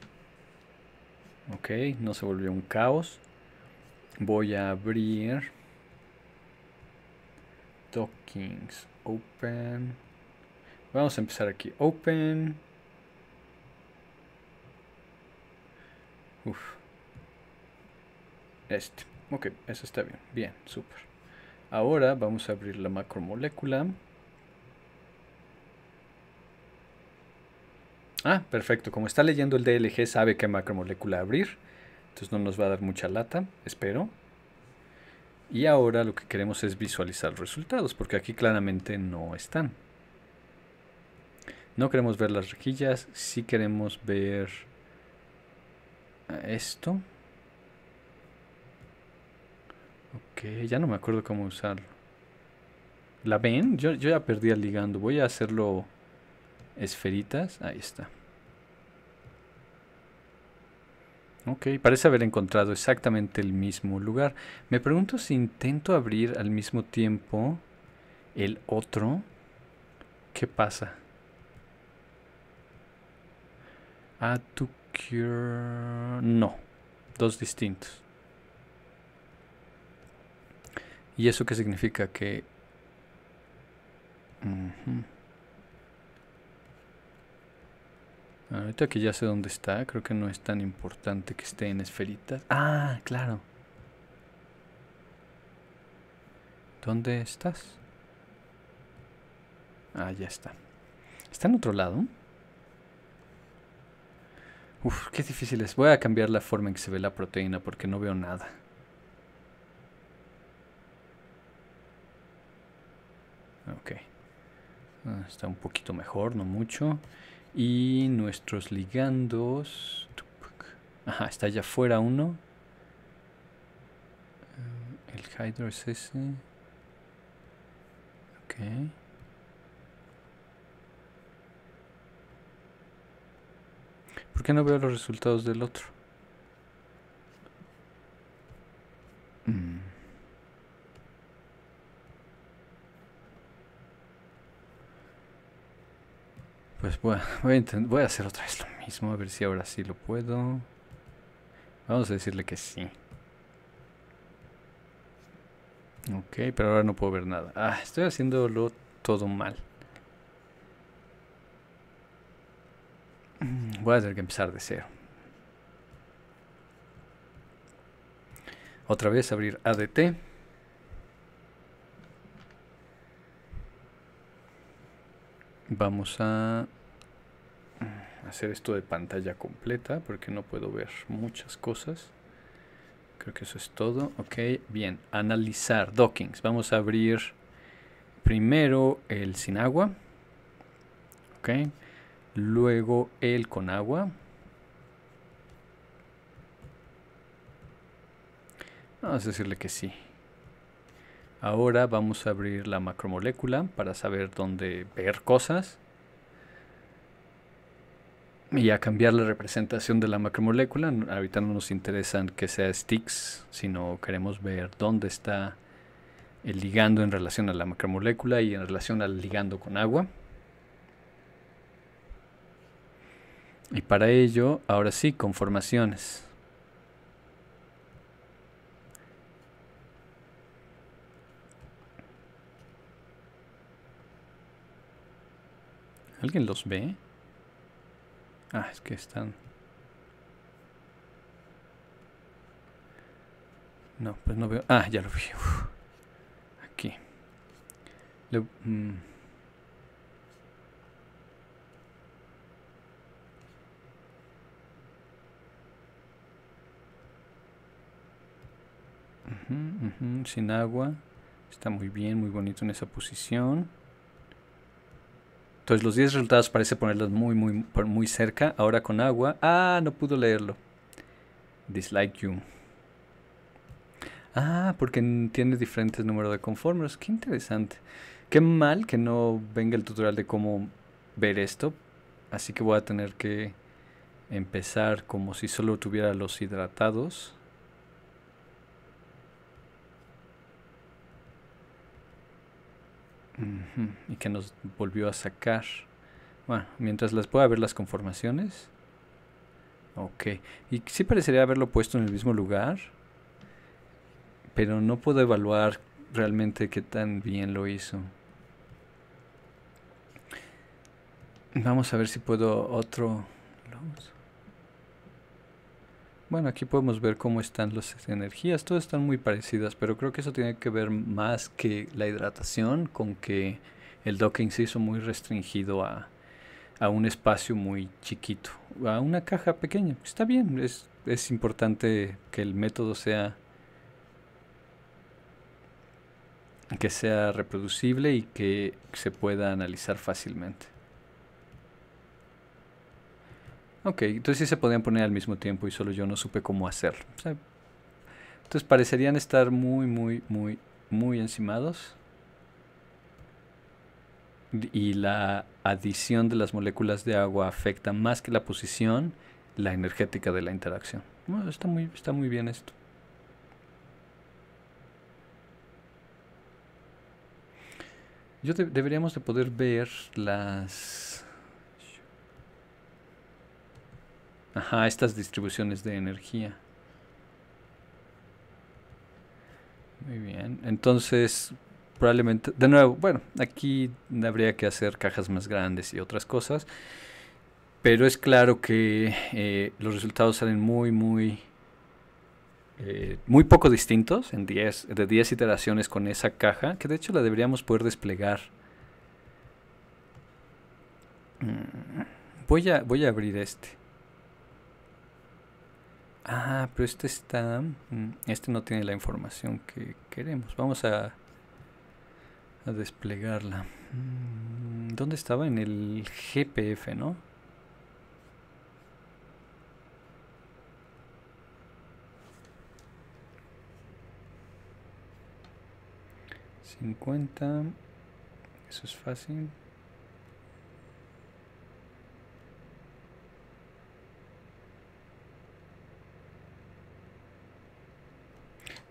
Ok, no se volvió un caos. Voy a abrir dockings. Open. Vamos a empezar aquí. Open. Uf. Este. Ok, eso está bien. Bien, súper. Ahora vamos a abrir la macromolécula. Ah, perfecto. Como está leyendo el DLG, sabe qué macromolécula abrir. Entonces no nos va a dar mucha lata, espero. Y ahora lo que queremos es visualizar resultados, porque aquí claramente no están. No queremos ver las rejillas, sí queremos ver esto. Ok, ya no me acuerdo cómo usarlo. ¿La ven? Yo, yo ya perdí el ligando. Voy a hacerlo esferitas. Ahí está. Ok, parece haber encontrado exactamente el mismo lugar. Me pregunto si intento abrir al mismo tiempo el otro. ¿Qué pasa? A tu cure... No, dos distintos. ¿Y eso qué significa? Que... Ahorita que ya sé dónde está, creo que no es tan importante que esté en esferitas. Ah, claro. ¿Dónde estás? Ah, ya está. ¿Está en otro lado? Uf, qué difícil es. Voy a cambiar la forma en que se ve la proteína porque no veo nada. Ok. Ah, está un poquito mejor, no mucho. Y nuestros ligandos... Ajá, está allá afuera uno. Eh, el hydro es ese. Ok. ¿Por qué no veo los resultados del otro? Mm. Pues voy a, voy a hacer otra vez lo mismo, a ver si ahora sí lo puedo. Vamos a decirle que sí. Ok, pero ahora no puedo ver nada. Ah, estoy haciéndolo todo mal. Mm, voy a tener que empezar de cero. Otra vez abrir ADT. Vamos a hacer esto de pantalla completa porque no puedo ver muchas cosas. Creo que eso es todo. Ok, bien. Analizar dockings. Vamos a abrir primero el sin agua. Ok. Luego el con agua. Vamos a decirle que sí. Ahora vamos a abrir la macromolécula para saber dónde ver cosas y a cambiar la representación de la macromolécula. Ahorita no nos interesan que sea sticks, sino queremos ver dónde está el ligando en relación a la macromolécula y en relación al ligando con agua. Y para ello, ahora sí, conformaciones. ¿Alguien los ve? Ah, es que están... No, pues no veo... Ah, ya lo vi. Aquí. Mm. Sin agua. Está muy bien, muy bonito en esa posición. Entonces los 10 resultados parece ponerlos muy, muy, muy cerca. Ahora con agua. Ah, no pudo leerlo. Dislike you. Ah, porque tiene diferentes números de conformes. Qué interesante. Qué mal que no venga el tutorial de cómo ver esto. Así que voy a tener que empezar como si solo tuviera los hidratados. y que nos volvió a sacar. Bueno, mientras las pueda ver las conformaciones. Ok, y sí parecería haberlo puesto en el mismo lugar, pero no puedo evaluar realmente qué tan bien lo hizo. Vamos a ver si puedo otro... Vamos. Bueno, aquí podemos ver cómo están las energías, todas están muy parecidas, pero creo que eso tiene que ver más que la hidratación con que el docking se hizo muy restringido a, un espacio muy chiquito, a una caja pequeña. Está bien, es, es importante que el método sea que sea reproducible y que se pueda analizar fácilmente. Ok, entonces sí se podían poner al mismo tiempo y solo yo no supe cómo hacerlo. entonces parecerían estar muy, muy, muy, muy encimados. Y la adición de las moléculas de agua afecta más que la posición, la energética de la interacción. Bueno, está, muy, está muy bien esto. Yo deberíamos de poder ver las Ajá, estas distribuciones de energía. Muy bien, entonces probablemente, de nuevo, bueno, aquí habría que hacer cajas más grandes y otras cosas, pero es claro que eh, los resultados salen muy, muy, eh, muy poco distintos en de 10 iteraciones con esa caja, que de hecho la deberíamos poder desplegar. Mm, voy a, voy a abrir este. Ah, pero este está. Mm, este no tiene la información que queremos. Vamos a. a desplegarla. Mm, ¿Dónde estaba? En el GPF, ¿no? Cincuenta. Eso es fácil.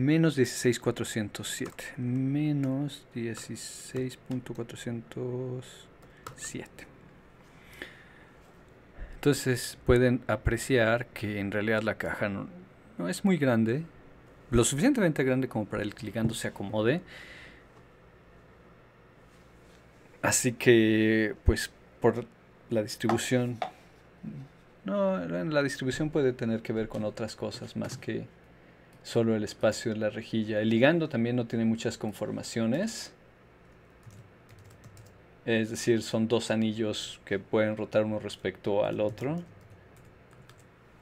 Menos 16.407. Menos 16.407. Entonces pueden apreciar que en realidad la caja no, es muy grande. Lo suficientemente grande como para el clicando se acomode. Así que, pues, por la distribución. No, la distribución puede tener que ver con otras cosas más que solo el espacio de la rejilla. El ligando también no tiene muchas conformaciones. Es decir, son dos anillos que pueden rotar uno respecto al otro.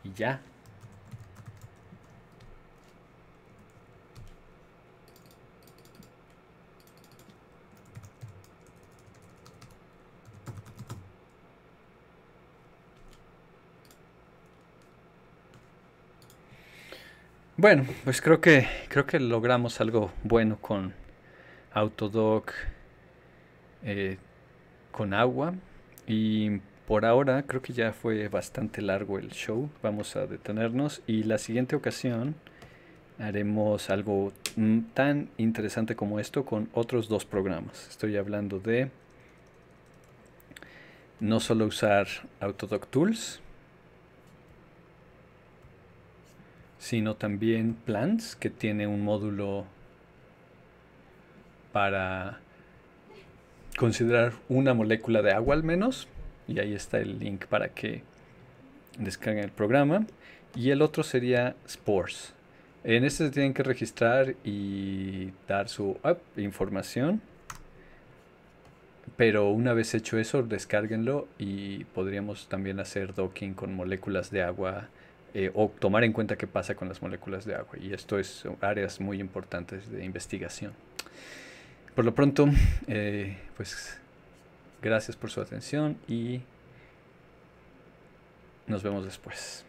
Y ya, Bueno, pues creo que creo que logramos algo bueno con Autodoc, eh, con agua y por ahora creo que ya fue bastante largo el show. Vamos a detenernos y la siguiente ocasión haremos algo mm, tan interesante como esto con otros dos programas. Estoy hablando de no solo usar Autodoc Tools sino también Plants, que tiene un módulo para considerar una molécula de agua al menos. Y ahí está el link para que descarguen el programa. Y el otro sería Spores. En este se tienen que registrar y dar su información. Pero una vez hecho eso, descárguenlo y podríamos también hacer docking con moléculas de agua eh, o tomar en cuenta qué pasa con las moléculas de agua. Y esto es áreas muy importantes de investigación. Por lo pronto, eh, pues gracias por su atención y nos vemos después.